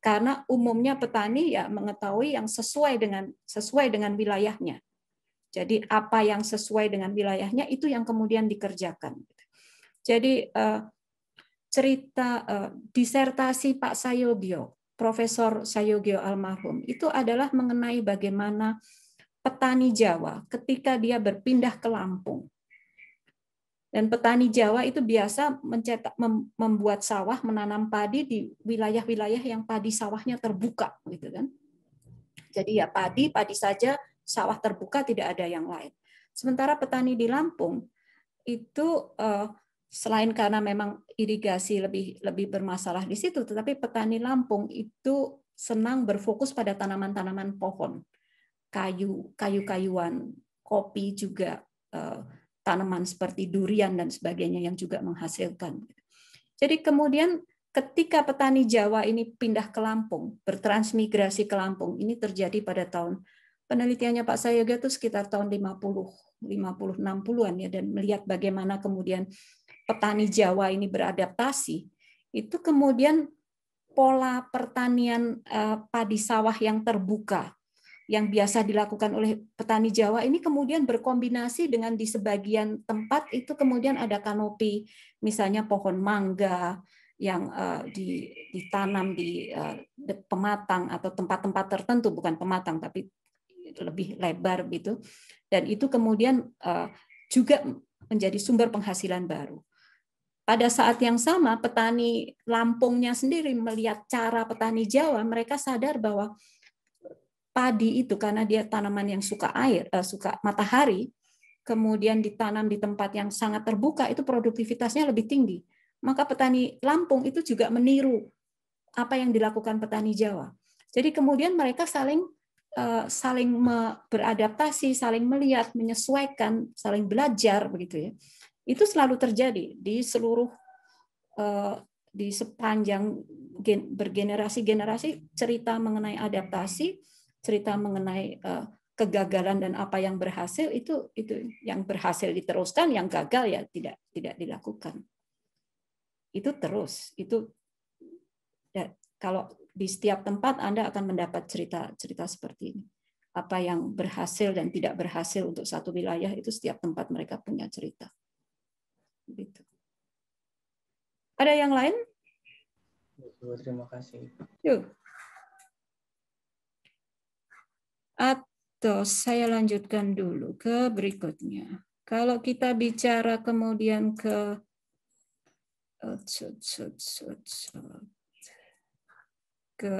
karena umumnya petani ya mengetahui yang sesuai dengan sesuai dengan wilayahnya. Jadi apa yang sesuai dengan wilayahnya itu yang kemudian dikerjakan. Jadi eh, cerita eh, disertasi Pak Sayogio Profesor Sayogio almarhum itu adalah mengenai bagaimana petani Jawa ketika dia berpindah ke Lampung. Dan petani Jawa itu biasa mencetak membuat sawah, menanam padi di wilayah-wilayah yang padi sawahnya terbuka gitu kan. Jadi ya padi, padi saja, sawah terbuka tidak ada yang lain. Sementara petani di Lampung itu eh, selain karena memang irigasi lebih lebih bermasalah di situ, tetapi petani Lampung itu senang berfokus pada tanaman-tanaman pohon kayu, kayu-kayuan, kopi juga eh, tanaman seperti durian dan sebagainya yang juga menghasilkan. Jadi kemudian ketika petani Jawa ini pindah ke Lampung, bertransmigrasi ke Lampung, ini terjadi pada tahun penelitiannya Pak Sayoga itu sekitar tahun 50, 50 60-an ya dan melihat bagaimana kemudian petani Jawa ini beradaptasi, itu kemudian pola pertanian eh, padi sawah yang terbuka yang biasa dilakukan oleh petani Jawa ini kemudian berkombinasi dengan di sebagian tempat itu kemudian ada kanopi, misalnya pohon mangga yang eh, ditanam di eh, pematang atau tempat-tempat tertentu, bukan pematang tapi lebih lebar gitu, dan itu kemudian eh, juga menjadi sumber penghasilan baru. Pada saat yang sama, petani Lampungnya sendiri melihat cara petani Jawa, mereka sadar bahwa padi itu karena dia tanaman yang suka air, uh, suka matahari, kemudian ditanam di tempat yang sangat terbuka itu produktivitasnya lebih tinggi. Maka petani Lampung itu juga meniru apa yang dilakukan petani Jawa. Jadi kemudian mereka saling eh, saling beradaptasi, saling melihat, menyesuaikan, saling belajar begitu ya. Itu selalu terjadi di seluruh eh, di sepanjang bergenerasi-generasi cerita mengenai adaptasi cerita mengenai eh, kegagalan dan apa yang berhasil itu itu yang berhasil diteruskan yang gagal ya tidak tidak dilakukan itu terus itu ya, kalau di setiap tempat anda akan mendapat cerita cerita seperti ini apa yang berhasil dan tidak berhasil untuk satu wilayah itu setiap tempat mereka punya cerita gitu. ada yang lain terima kasih yuk Atau saya lanjutkan dulu ke berikutnya. Kalau kita bicara kemudian ke eh, ke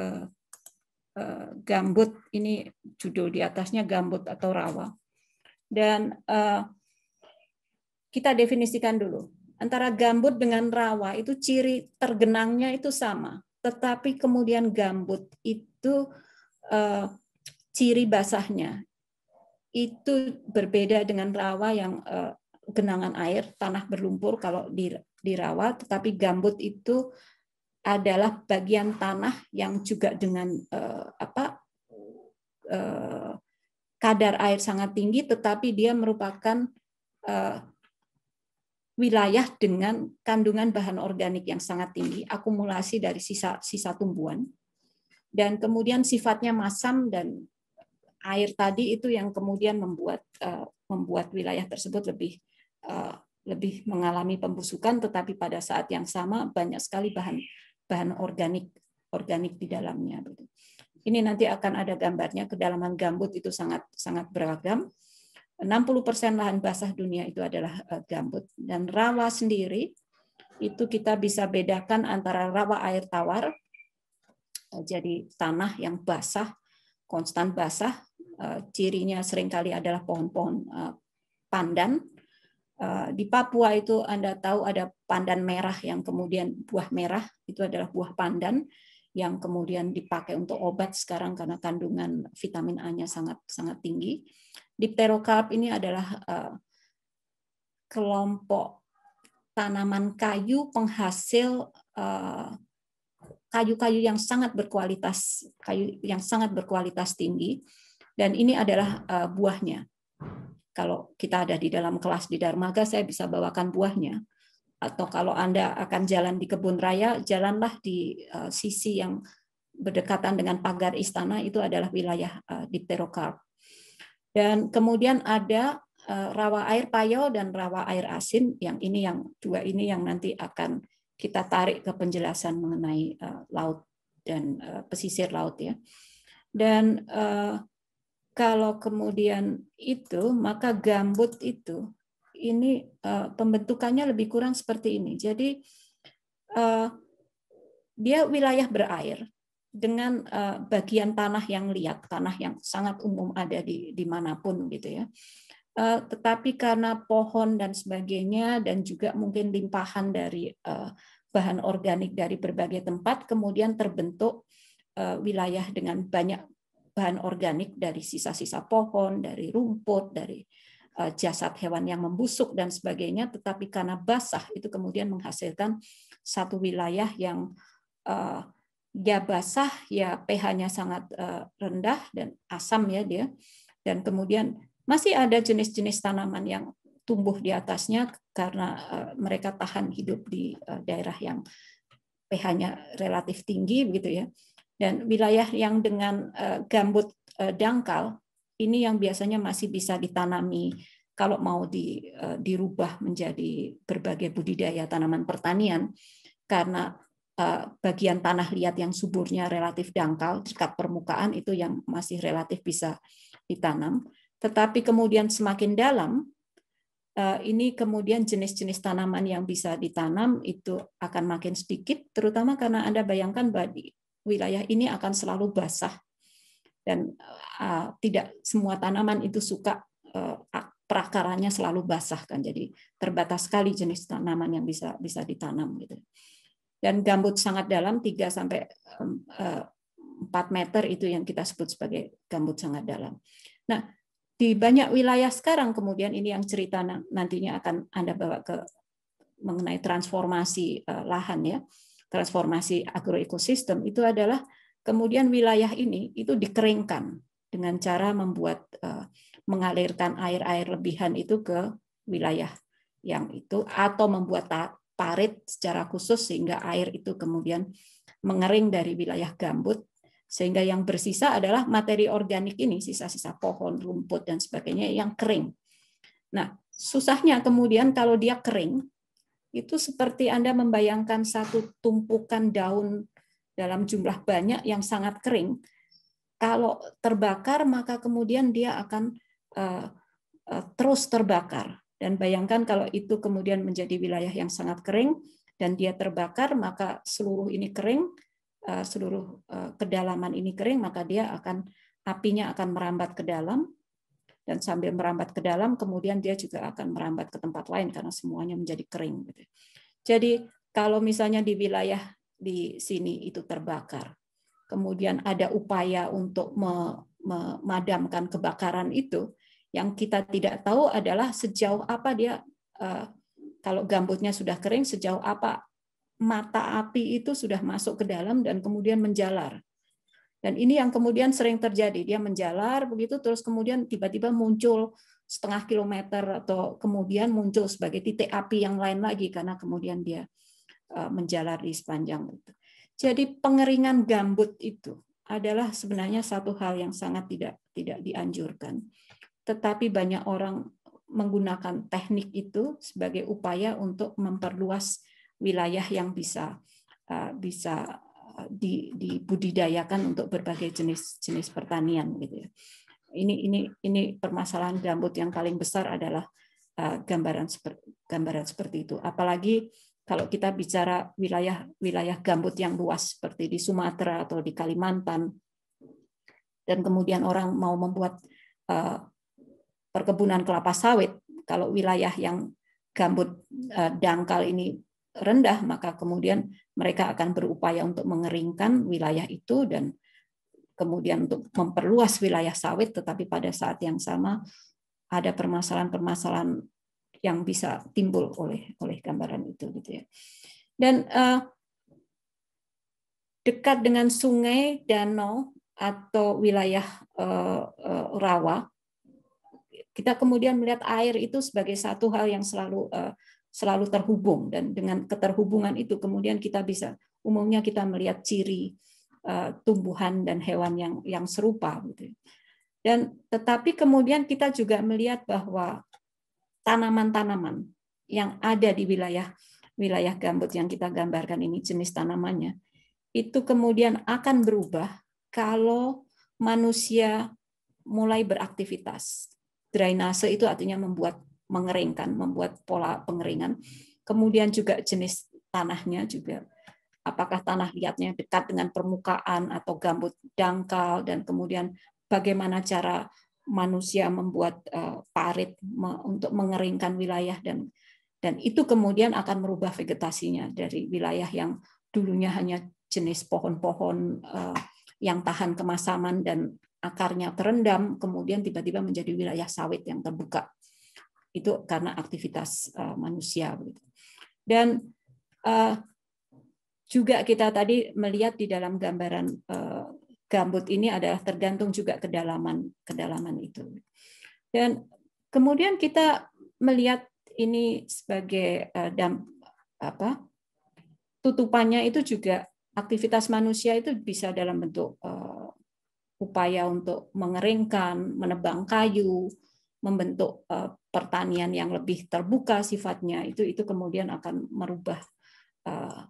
eh, gambut ini judul di atasnya gambut atau rawa dan eh, kita definisikan dulu antara gambut dengan rawa itu ciri tergenangnya itu sama tetapi kemudian gambut itu ciri basahnya itu berbeda dengan rawa yang uh, genangan air, tanah berlumpur kalau di, di rawa, tetapi gambut itu adalah bagian tanah yang juga dengan uh, apa uh, kadar air sangat tinggi, tetapi dia merupakan uh, wilayah dengan kandungan bahan organik yang sangat tinggi, akumulasi dari sisa-sisa tumbuhan, dan kemudian sifatnya masam dan air tadi itu yang kemudian membuat uh, membuat wilayah tersebut lebih uh, lebih mengalami pembusukan tetapi pada saat yang sama banyak sekali bahan bahan organik organik di dalamnya gitu. ini nanti akan ada gambarnya kedalaman gambut itu sangat sangat beragam 60% lahan basah dunia itu adalah eh, gambut dan rawa sendiri itu kita bisa bedakan antara rawa air tawar jadi tanah yang basah konstan basah Eh, cirinya seringkali adalah pohon-pohon eh, pandan. Eh, di Papua itu Anda tahu ada pandan merah yang kemudian buah merah, itu adalah buah pandan yang kemudian dipakai untuk obat sekarang karena kandungan vitamin A-nya sangat sangat tinggi. Dipterocarp ini adalah kelompok tanaman kayu penghasil kayu-kayu yang sangat berkualitas kayu yang sangat berkualitas tinggi dan ini adalah uh, buahnya. Kalau kita ada di dalam kelas di Darmaga, saya bisa bawakan buahnya. Atau kalau Anda akan jalan di kebun raya, jalanlah di uh, sisi yang berdekatan dengan pagar istana, itu adalah wilayah uh, eh, terokar. Dan kemudian ada uh, rawa air payau dan rawa air asin, yang ini yang dua ini yang nanti akan kita tarik ke penjelasan mengenai uh, laut dan uh, pesisir laut ya. Dan uh, kalau kemudian itu, maka gambut itu ini uh, pembentukannya lebih kurang seperti ini. Jadi uh, dia wilayah berair dengan uh, bagian tanah yang liat, tanah yang sangat umum ada di dimanapun gitu ya. Uh, tetapi karena pohon dan sebagainya dan juga mungkin limpahan dari uh, bahan organik dari berbagai tempat, kemudian terbentuk uh, wilayah dengan banyak bahan organik dari sisa-sisa pohon, dari rumput, dari eh, jasad hewan yang membusuk dan sebagainya, tetapi karena basah itu kemudian menghasilkan satu wilayah yang uh, ya basah, ya pH-nya sangat eh, rendah dan asam ya dia. Dan kemudian masih ada jenis-jenis tanaman yang tumbuh di atasnya karena mereka tahan hidup di daerah yang pH-nya relatif tinggi begitu ya. Dan wilayah yang dengan eh, gambut eh, dangkal ini yang biasanya masih bisa ditanami kalau mau di, eh, dirubah menjadi berbagai budidaya tanaman pertanian karena bagian tanah liat yang suburnya relatif dangkal dekat permukaan itu yang masih relatif bisa ditanam. Tetapi kemudian semakin dalam ini kemudian jenis-jenis tanaman yang bisa ditanam itu akan makin sedikit, terutama karena Anda bayangkan wilayah ini akan selalu basah dan uh, tidak semua tanaman itu suka uh, eh, ah, perakarannya selalu basah kan jadi terbatas sekali jenis tanaman yang bisa bisa ditanam gitu dan gambut sangat dalam 3 sampai 4 eh, meter itu yang kita sebut sebagai gambut sangat dalam. Nah, di banyak wilayah sekarang kemudian ini yang cerita nantinya akan Anda bawa ke mengenai transformasi lahan ya transformasi agroekosistem itu adalah kemudian wilayah ini itu dikeringkan dengan cara membuat eh, mengalirkan air-air lebihan itu ke wilayah yang itu atau membuat parit secara khusus sehingga air itu kemudian mengering dari wilayah gambut sehingga yang bersisa adalah materi organik ini sisa-sisa pohon, rumput dan sebagainya yang kering. Nah, susahnya kemudian kalau dia kering itu seperti Anda membayangkan satu tumpukan daun dalam jumlah banyak yang sangat kering. Kalau terbakar, maka kemudian dia akan eh, eh, terus terbakar. Dan bayangkan kalau itu kemudian menjadi wilayah yang sangat kering dan dia terbakar, maka seluruh ini kering, eh, seluruh kedalaman ini kering, maka dia akan apinya akan merambat ke dalam dan sambil merambat ke dalam kemudian dia juga akan merambat ke tempat lain karena semuanya menjadi kering gitu. Jadi kalau misalnya di wilayah di sini itu terbakar, kemudian ada upaya untuk memadamkan kebakaran itu, yang kita tidak tahu adalah sejauh apa dia eh, kalau gambutnya sudah kering sejauh apa mata api itu sudah masuk ke dalam dan kemudian menjalar. Dan ini yang kemudian sering terjadi, dia menjalar begitu terus kemudian tiba-tiba muncul setengah kilometer atau kemudian muncul sebagai titik api yang lain lagi karena kemudian dia eh, menjalar di sepanjang itu. Jadi pengeringan gambut itu adalah sebenarnya satu hal yang sangat tidak tidak dianjurkan. Tetapi banyak orang menggunakan teknik itu sebagai upaya untuk memperluas wilayah yang bisa eh, bisa di, dibudidayakan untuk berbagai jenis-jenis pertanian gitu ya. Ini ini ini permasalahan gambut yang paling besar adalah eh, gambaran seperti gambaran seperti itu. Apalagi kalau kita bicara wilayah wilayah gambut yang luas seperti di Sumatera atau di Kalimantan dan kemudian orang mau membuat eh, perkebunan kelapa sawit, kalau wilayah yang gambut eh, dangkal ini rendah maka kemudian mereka akan berupaya untuk mengeringkan wilayah itu dan kemudian untuk memperluas wilayah sawit, tetapi pada saat yang sama ada permasalahan-permasalahan yang bisa timbul oleh oleh gambaran itu gitu ya. Dan uh, dekat dengan sungai, danau atau wilayah uh, uh, rawa, kita kemudian melihat air itu sebagai satu hal yang selalu uh, selalu terhubung dan dengan keterhubungan itu kemudian kita bisa umumnya kita melihat ciri eh, tumbuhan dan hewan yang yang serupa gitu. Dan tetapi kemudian kita juga melihat bahwa tanaman-tanaman yang ada di wilayah wilayah gambut yang kita gambarkan ini jenis tanamannya itu kemudian akan berubah kalau manusia mulai beraktivitas. Drainase itu artinya membuat mengeringkan, membuat pola pengeringan. Kemudian juga jenis tanahnya juga apakah tanah liatnya dekat dengan permukaan atau gambut dangkal dan kemudian bagaimana cara manusia membuat eh, parit untuk mengeringkan wilayah dan dan itu kemudian akan merubah vegetasinya dari wilayah yang dulunya hanya jenis pohon-pohon eh, yang tahan kemasaman dan akarnya terendam kemudian tiba-tiba menjadi wilayah sawit yang terbuka itu karena aktivitas uh, manusia. Dan eh, juga kita tadi melihat di dalam gambaran eh, gambut ini adalah tergantung juga kedalaman kedalaman itu. Dan kemudian kita melihat ini sebagai uh, apa tutupannya itu juga aktivitas manusia itu bisa dalam bentuk upaya untuk mengeringkan, menebang kayu, membentuk pertanian yang lebih terbuka sifatnya itu itu kemudian akan merubah eh,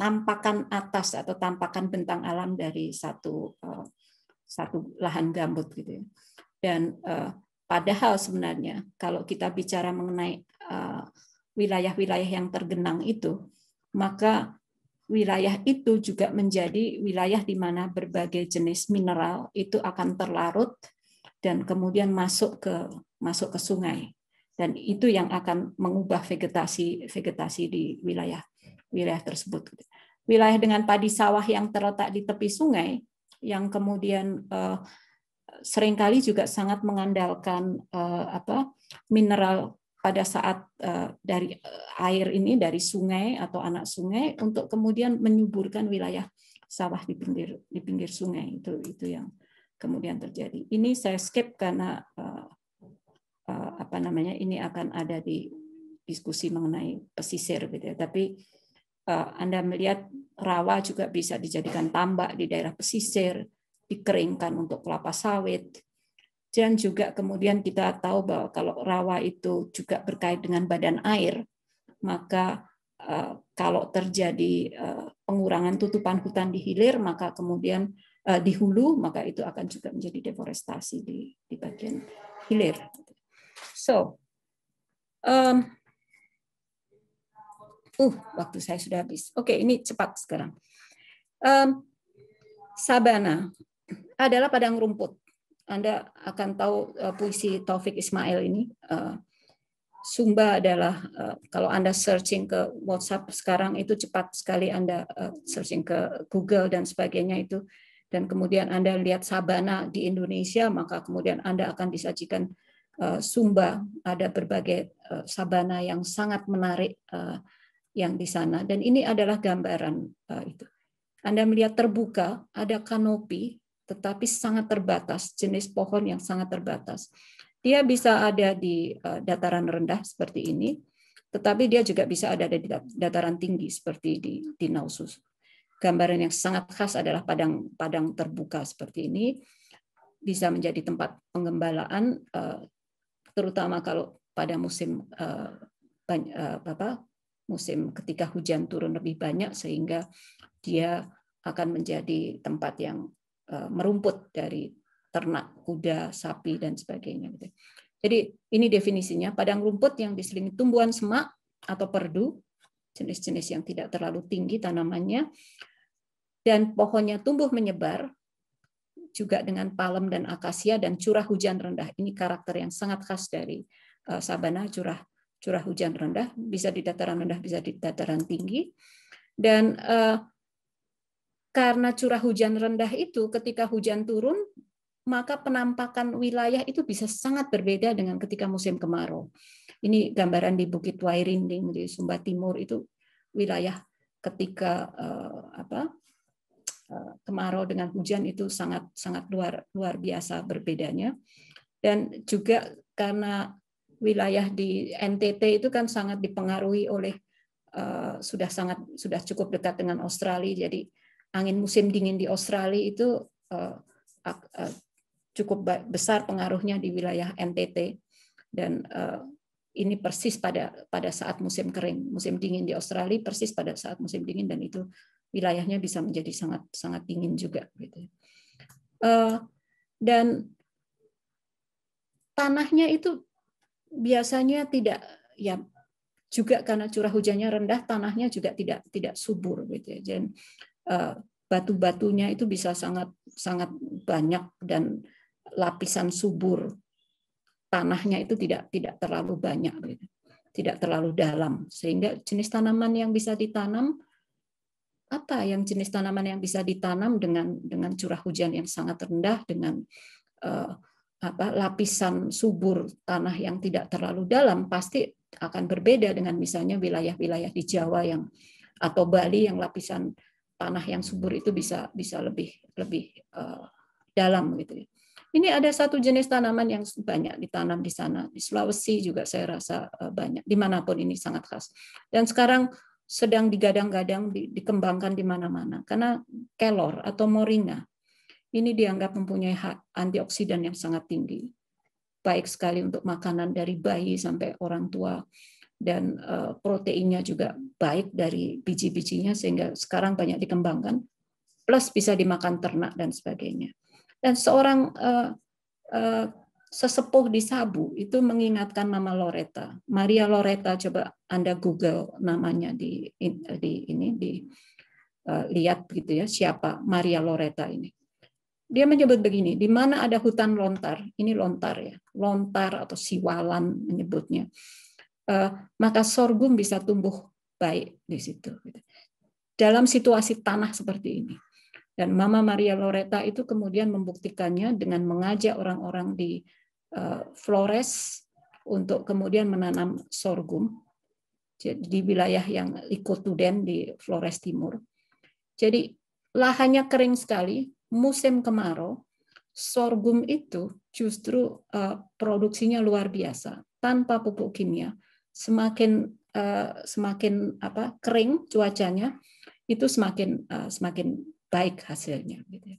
tampakan atas atau tampakan bentang alam dari satu eh, satu lahan gambut gitu ya. Dan eh, padahal sebenarnya kalau kita bicara mengenai wilayah-wilayah yang tergenang itu, maka wilayah itu juga menjadi wilayah di mana berbagai jenis mineral itu akan terlarut dan kemudian masuk ke masuk ke sungai dan itu yang akan mengubah vegetasi vegetasi di wilayah wilayah tersebut. Wilayah dengan padi sawah yang terletak di tepi sungai yang kemudian uh, seringkali juga sangat mengandalkan uh, apa mineral pada saat uh, dari air ini dari sungai atau anak sungai untuk kemudian menyuburkan wilayah sawah di pinggir di pinggir sungai itu itu yang kemudian terjadi. Ini saya skip karena uh, uh, apa namanya ini akan ada di diskusi mengenai pesisir gitu ya. Tapi uh, Anda melihat rawa juga bisa dijadikan tambak di daerah pesisir, dikeringkan untuk kelapa sawit. Dan juga kemudian kita tahu bahwa kalau rawa itu juga berkait dengan badan air, maka kalau terjadi pengurangan tutupan hutan di hilir, maka kemudian uh, di hulu, maka itu akan juga menjadi deforestasi di, di bagian hilir. So, um, uh, waktu saya sudah habis. Oke, okay, ini cepat sekarang. Um, sabana adalah padang rumput. Anda akan tahu uh, puisi Taufik Ismail ini. Uh, Sumba adalah kalau Anda searching ke WhatsApp sekarang itu cepat sekali Anda searching ke Google dan sebagainya itu dan kemudian Anda lihat sabana di Indonesia, maka kemudian Anda akan disajikan eh, Sumba, ada berbagai eh, sabana yang sangat menarik eh, yang di sana. Dan ini adalah gambaran itu. Anda melihat terbuka, ada kanopi, tetapi sangat terbatas, jenis pohon yang sangat terbatas. Dia bisa ada di dataran rendah seperti ini, tetapi dia juga bisa ada di dataran tinggi seperti di, di Nausus gambaran yang sangat khas adalah padang padang terbuka seperti ini bisa menjadi tempat penggembalaan eh, terutama kalau pada musim eh, eh, apa musim ketika hujan turun lebih banyak sehingga dia akan menjadi tempat yang merumput dari ternak kuda, sapi dan sebagainya. Gitu. Jadi ini definisinya padang rumput yang diselingi tumbuhan semak atau perdu jenis-jenis yang tidak terlalu tinggi tanamannya dan pohonnya tumbuh menyebar juga dengan palem dan akasia dan curah hujan rendah. Ini karakter yang sangat khas dari eh, sabana curah curah hujan rendah, bisa di dataran rendah, bisa di dataran tinggi. Dan uh, karena curah hujan rendah itu ketika hujan turun maka penampakan wilayah itu bisa sangat berbeda dengan ketika musim kemarau. Ini gambaran di Bukit Wairinding di Sumba Timur itu wilayah ketika eh, apa Eh, kemarau dengan hujan itu sangat sangat luar luar biasa berbedanya dan juga karena wilayah di NTT itu kan sangat dipengaruhi oleh eh, sudah sangat sudah cukup dekat dengan Australia jadi angin musim dingin di Australia itu eh, cukup besar pengaruhnya di wilayah NTT dan ini persis pada pada saat musim kering musim dingin di Australia persis pada saat musim dingin dan itu wilayahnya bisa menjadi sangat sangat dingin juga gitu. Eh, dan tanahnya itu biasanya tidak ya juga karena curah hujannya rendah tanahnya juga tidak tidak subur gitu ya. Dan eh, batu-batunya itu bisa sangat sangat banyak dan lapisan subur tanahnya itu tidak tidak terlalu banyak gitu. tidak terlalu dalam sehingga jenis tanaman yang bisa ditanam apa yang jenis tanaman yang bisa ditanam dengan dengan curah hujan yang sangat rendah dengan uh, apa lapisan subur tanah yang tidak terlalu dalam pasti akan berbeda dengan misalnya wilayah-wilayah di Jawa yang atau Bali yang lapisan tanah yang subur itu bisa bisa lebih lebih uh, dalam gitu. Ya. Ini ada satu jenis tanaman yang banyak ditanam di sana. Di Sulawesi juga saya rasa eh, banyak. Dimanapun ini sangat khas. Dan sekarang sedang digadang-gadang di, dikembangkan di mana-mana karena kelor atau moringa ini dianggap mempunyai hak antioksidan yang sangat tinggi baik sekali untuk makanan dari bayi sampai orang tua dan uh, proteinnya juga baik dari biji-bijinya sehingga sekarang banyak dikembangkan plus bisa dimakan ternak dan sebagainya dan seorang uh, uh, sesepuh di Sabu itu mengingatkan nama Loreta. Maria Loreta coba Anda Google namanya di di ini di uh, lihat gitu ya siapa Maria Loreta ini. Dia menyebut begini, di mana ada hutan lontar, ini lontar ya, lontar atau siwalan menyebutnya. Uh, maka sorghum bisa tumbuh baik di situ. Gitu. Dalam situasi tanah seperti ini. Dan Mama Maria Loreta itu kemudian membuktikannya dengan mengajak orang-orang di Eh, Flores untuk kemudian menanam sorghum di wilayah yang Likotuden di Flores Timur. Jadi lahannya kering sekali, musim kemarau, sorghum itu justru eh, produksinya luar biasa tanpa pupuk kimia. Semakin eh, semakin apa kering cuacanya, itu semakin semakin baik hasilnya. Gitu ya.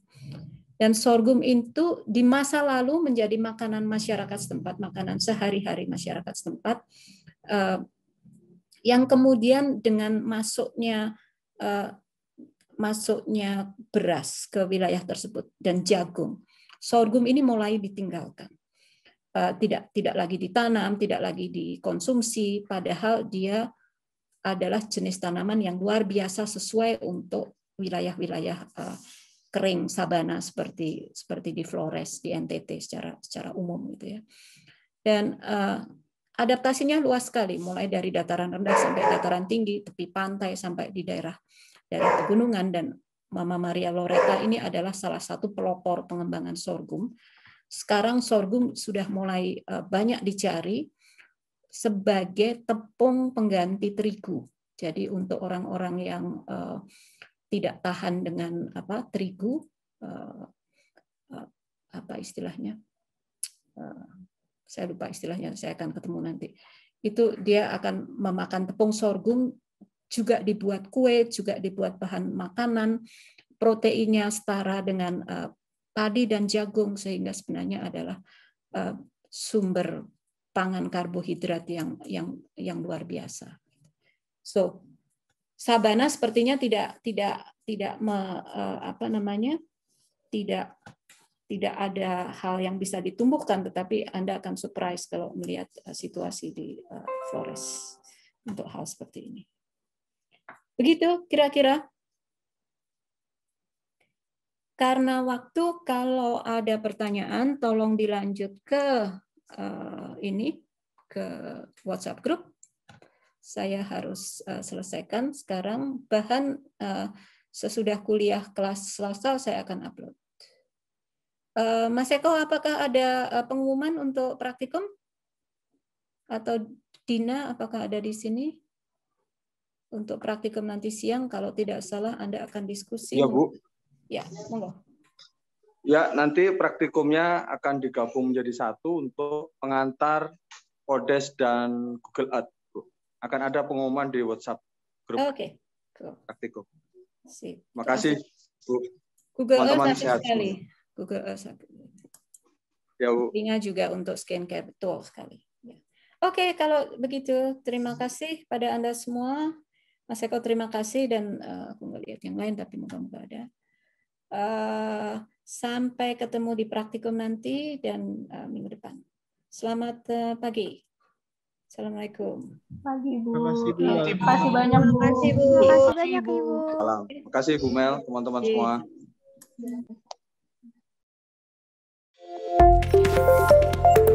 Dan sorghum itu di masa lalu menjadi makanan masyarakat setempat, makanan sehari-hari masyarakat setempat, eh, yang kemudian dengan masuknya eh, masuknya beras ke wilayah tersebut dan jagung, sorghum ini mulai ditinggalkan eh, tidak tidak lagi ditanam, tidak lagi dikonsumsi, padahal dia adalah jenis tanaman yang luar biasa sesuai untuk wilayah-wilayah kering sabana seperti seperti di Flores di NTT secara secara umum gitu ya. Dan uh, adaptasinya luas sekali mulai dari dataran rendah sampai dataran tinggi, tepi pantai sampai di daerah daerah pegunungan dan Mama Maria Loreta ini adalah salah satu pelopor pengembangan sorghum. Sekarang sorghum sudah mulai eh, banyak dicari sebagai tepung pengganti terigu. Jadi untuk orang-orang yang eh, tidak tahan dengan apa terigu eh, eh, apa istilahnya eh, saya lupa istilahnya saya akan ketemu nanti itu dia akan memakan tepung sorghum juga dibuat kue juga dibuat bahan makanan proteinnya setara dengan padi dan jagung sehingga sebenarnya adalah sumber pangan karbohidrat yang yang yang luar biasa. So Sabana sepertinya tidak tidak tidak me, eh, apa namanya tidak tidak ada hal yang bisa ditumbuhkan, tetapi Anda akan surprise kalau melihat eh, situasi di eh, Flores untuk hal seperti ini. Begitu kira-kira. Karena waktu, kalau ada pertanyaan, tolong dilanjut ke uh, ini, ke WhatsApp group saya harus uh, selesaikan sekarang. Bahan uh, sesudah kuliah kelas Selasa saya akan upload. Uh, Mas Eko, apakah ada uh, pengumuman untuk praktikum? Atau Dina, apakah ada di sini? Untuk praktikum nanti siang, kalau tidak salah Anda akan diskusi. Ya, Bu. Ya, monggo. Ya, nanti praktikumnya akan digabung menjadi satu untuk pengantar Odes dan Google Earth akan ada pengumuman di WhatsApp grup. Oke. Okay. Cool. Praktikum. Sip. Makasih Bu. Google Teman -teman sehat sekali. Google Earth. Ya, juga untuk skincare betul sekali. Ya. Oke, okay, kalau begitu terima kasih pada Anda semua. Mas Eko terima kasih dan uh, aku nggak lihat yang lain tapi moga-moga ada. Uh, sampai ketemu di praktikum nanti dan uh, minggu depan. Selamat uh, pagi. Assalamualaikum. Pagi Ibu. Terima kasih banyak Bu. Terima kasih Bu. Terima kasih banyak Ibu. Terima kasih Bu Mel, teman-teman iya. semua. Thank iya.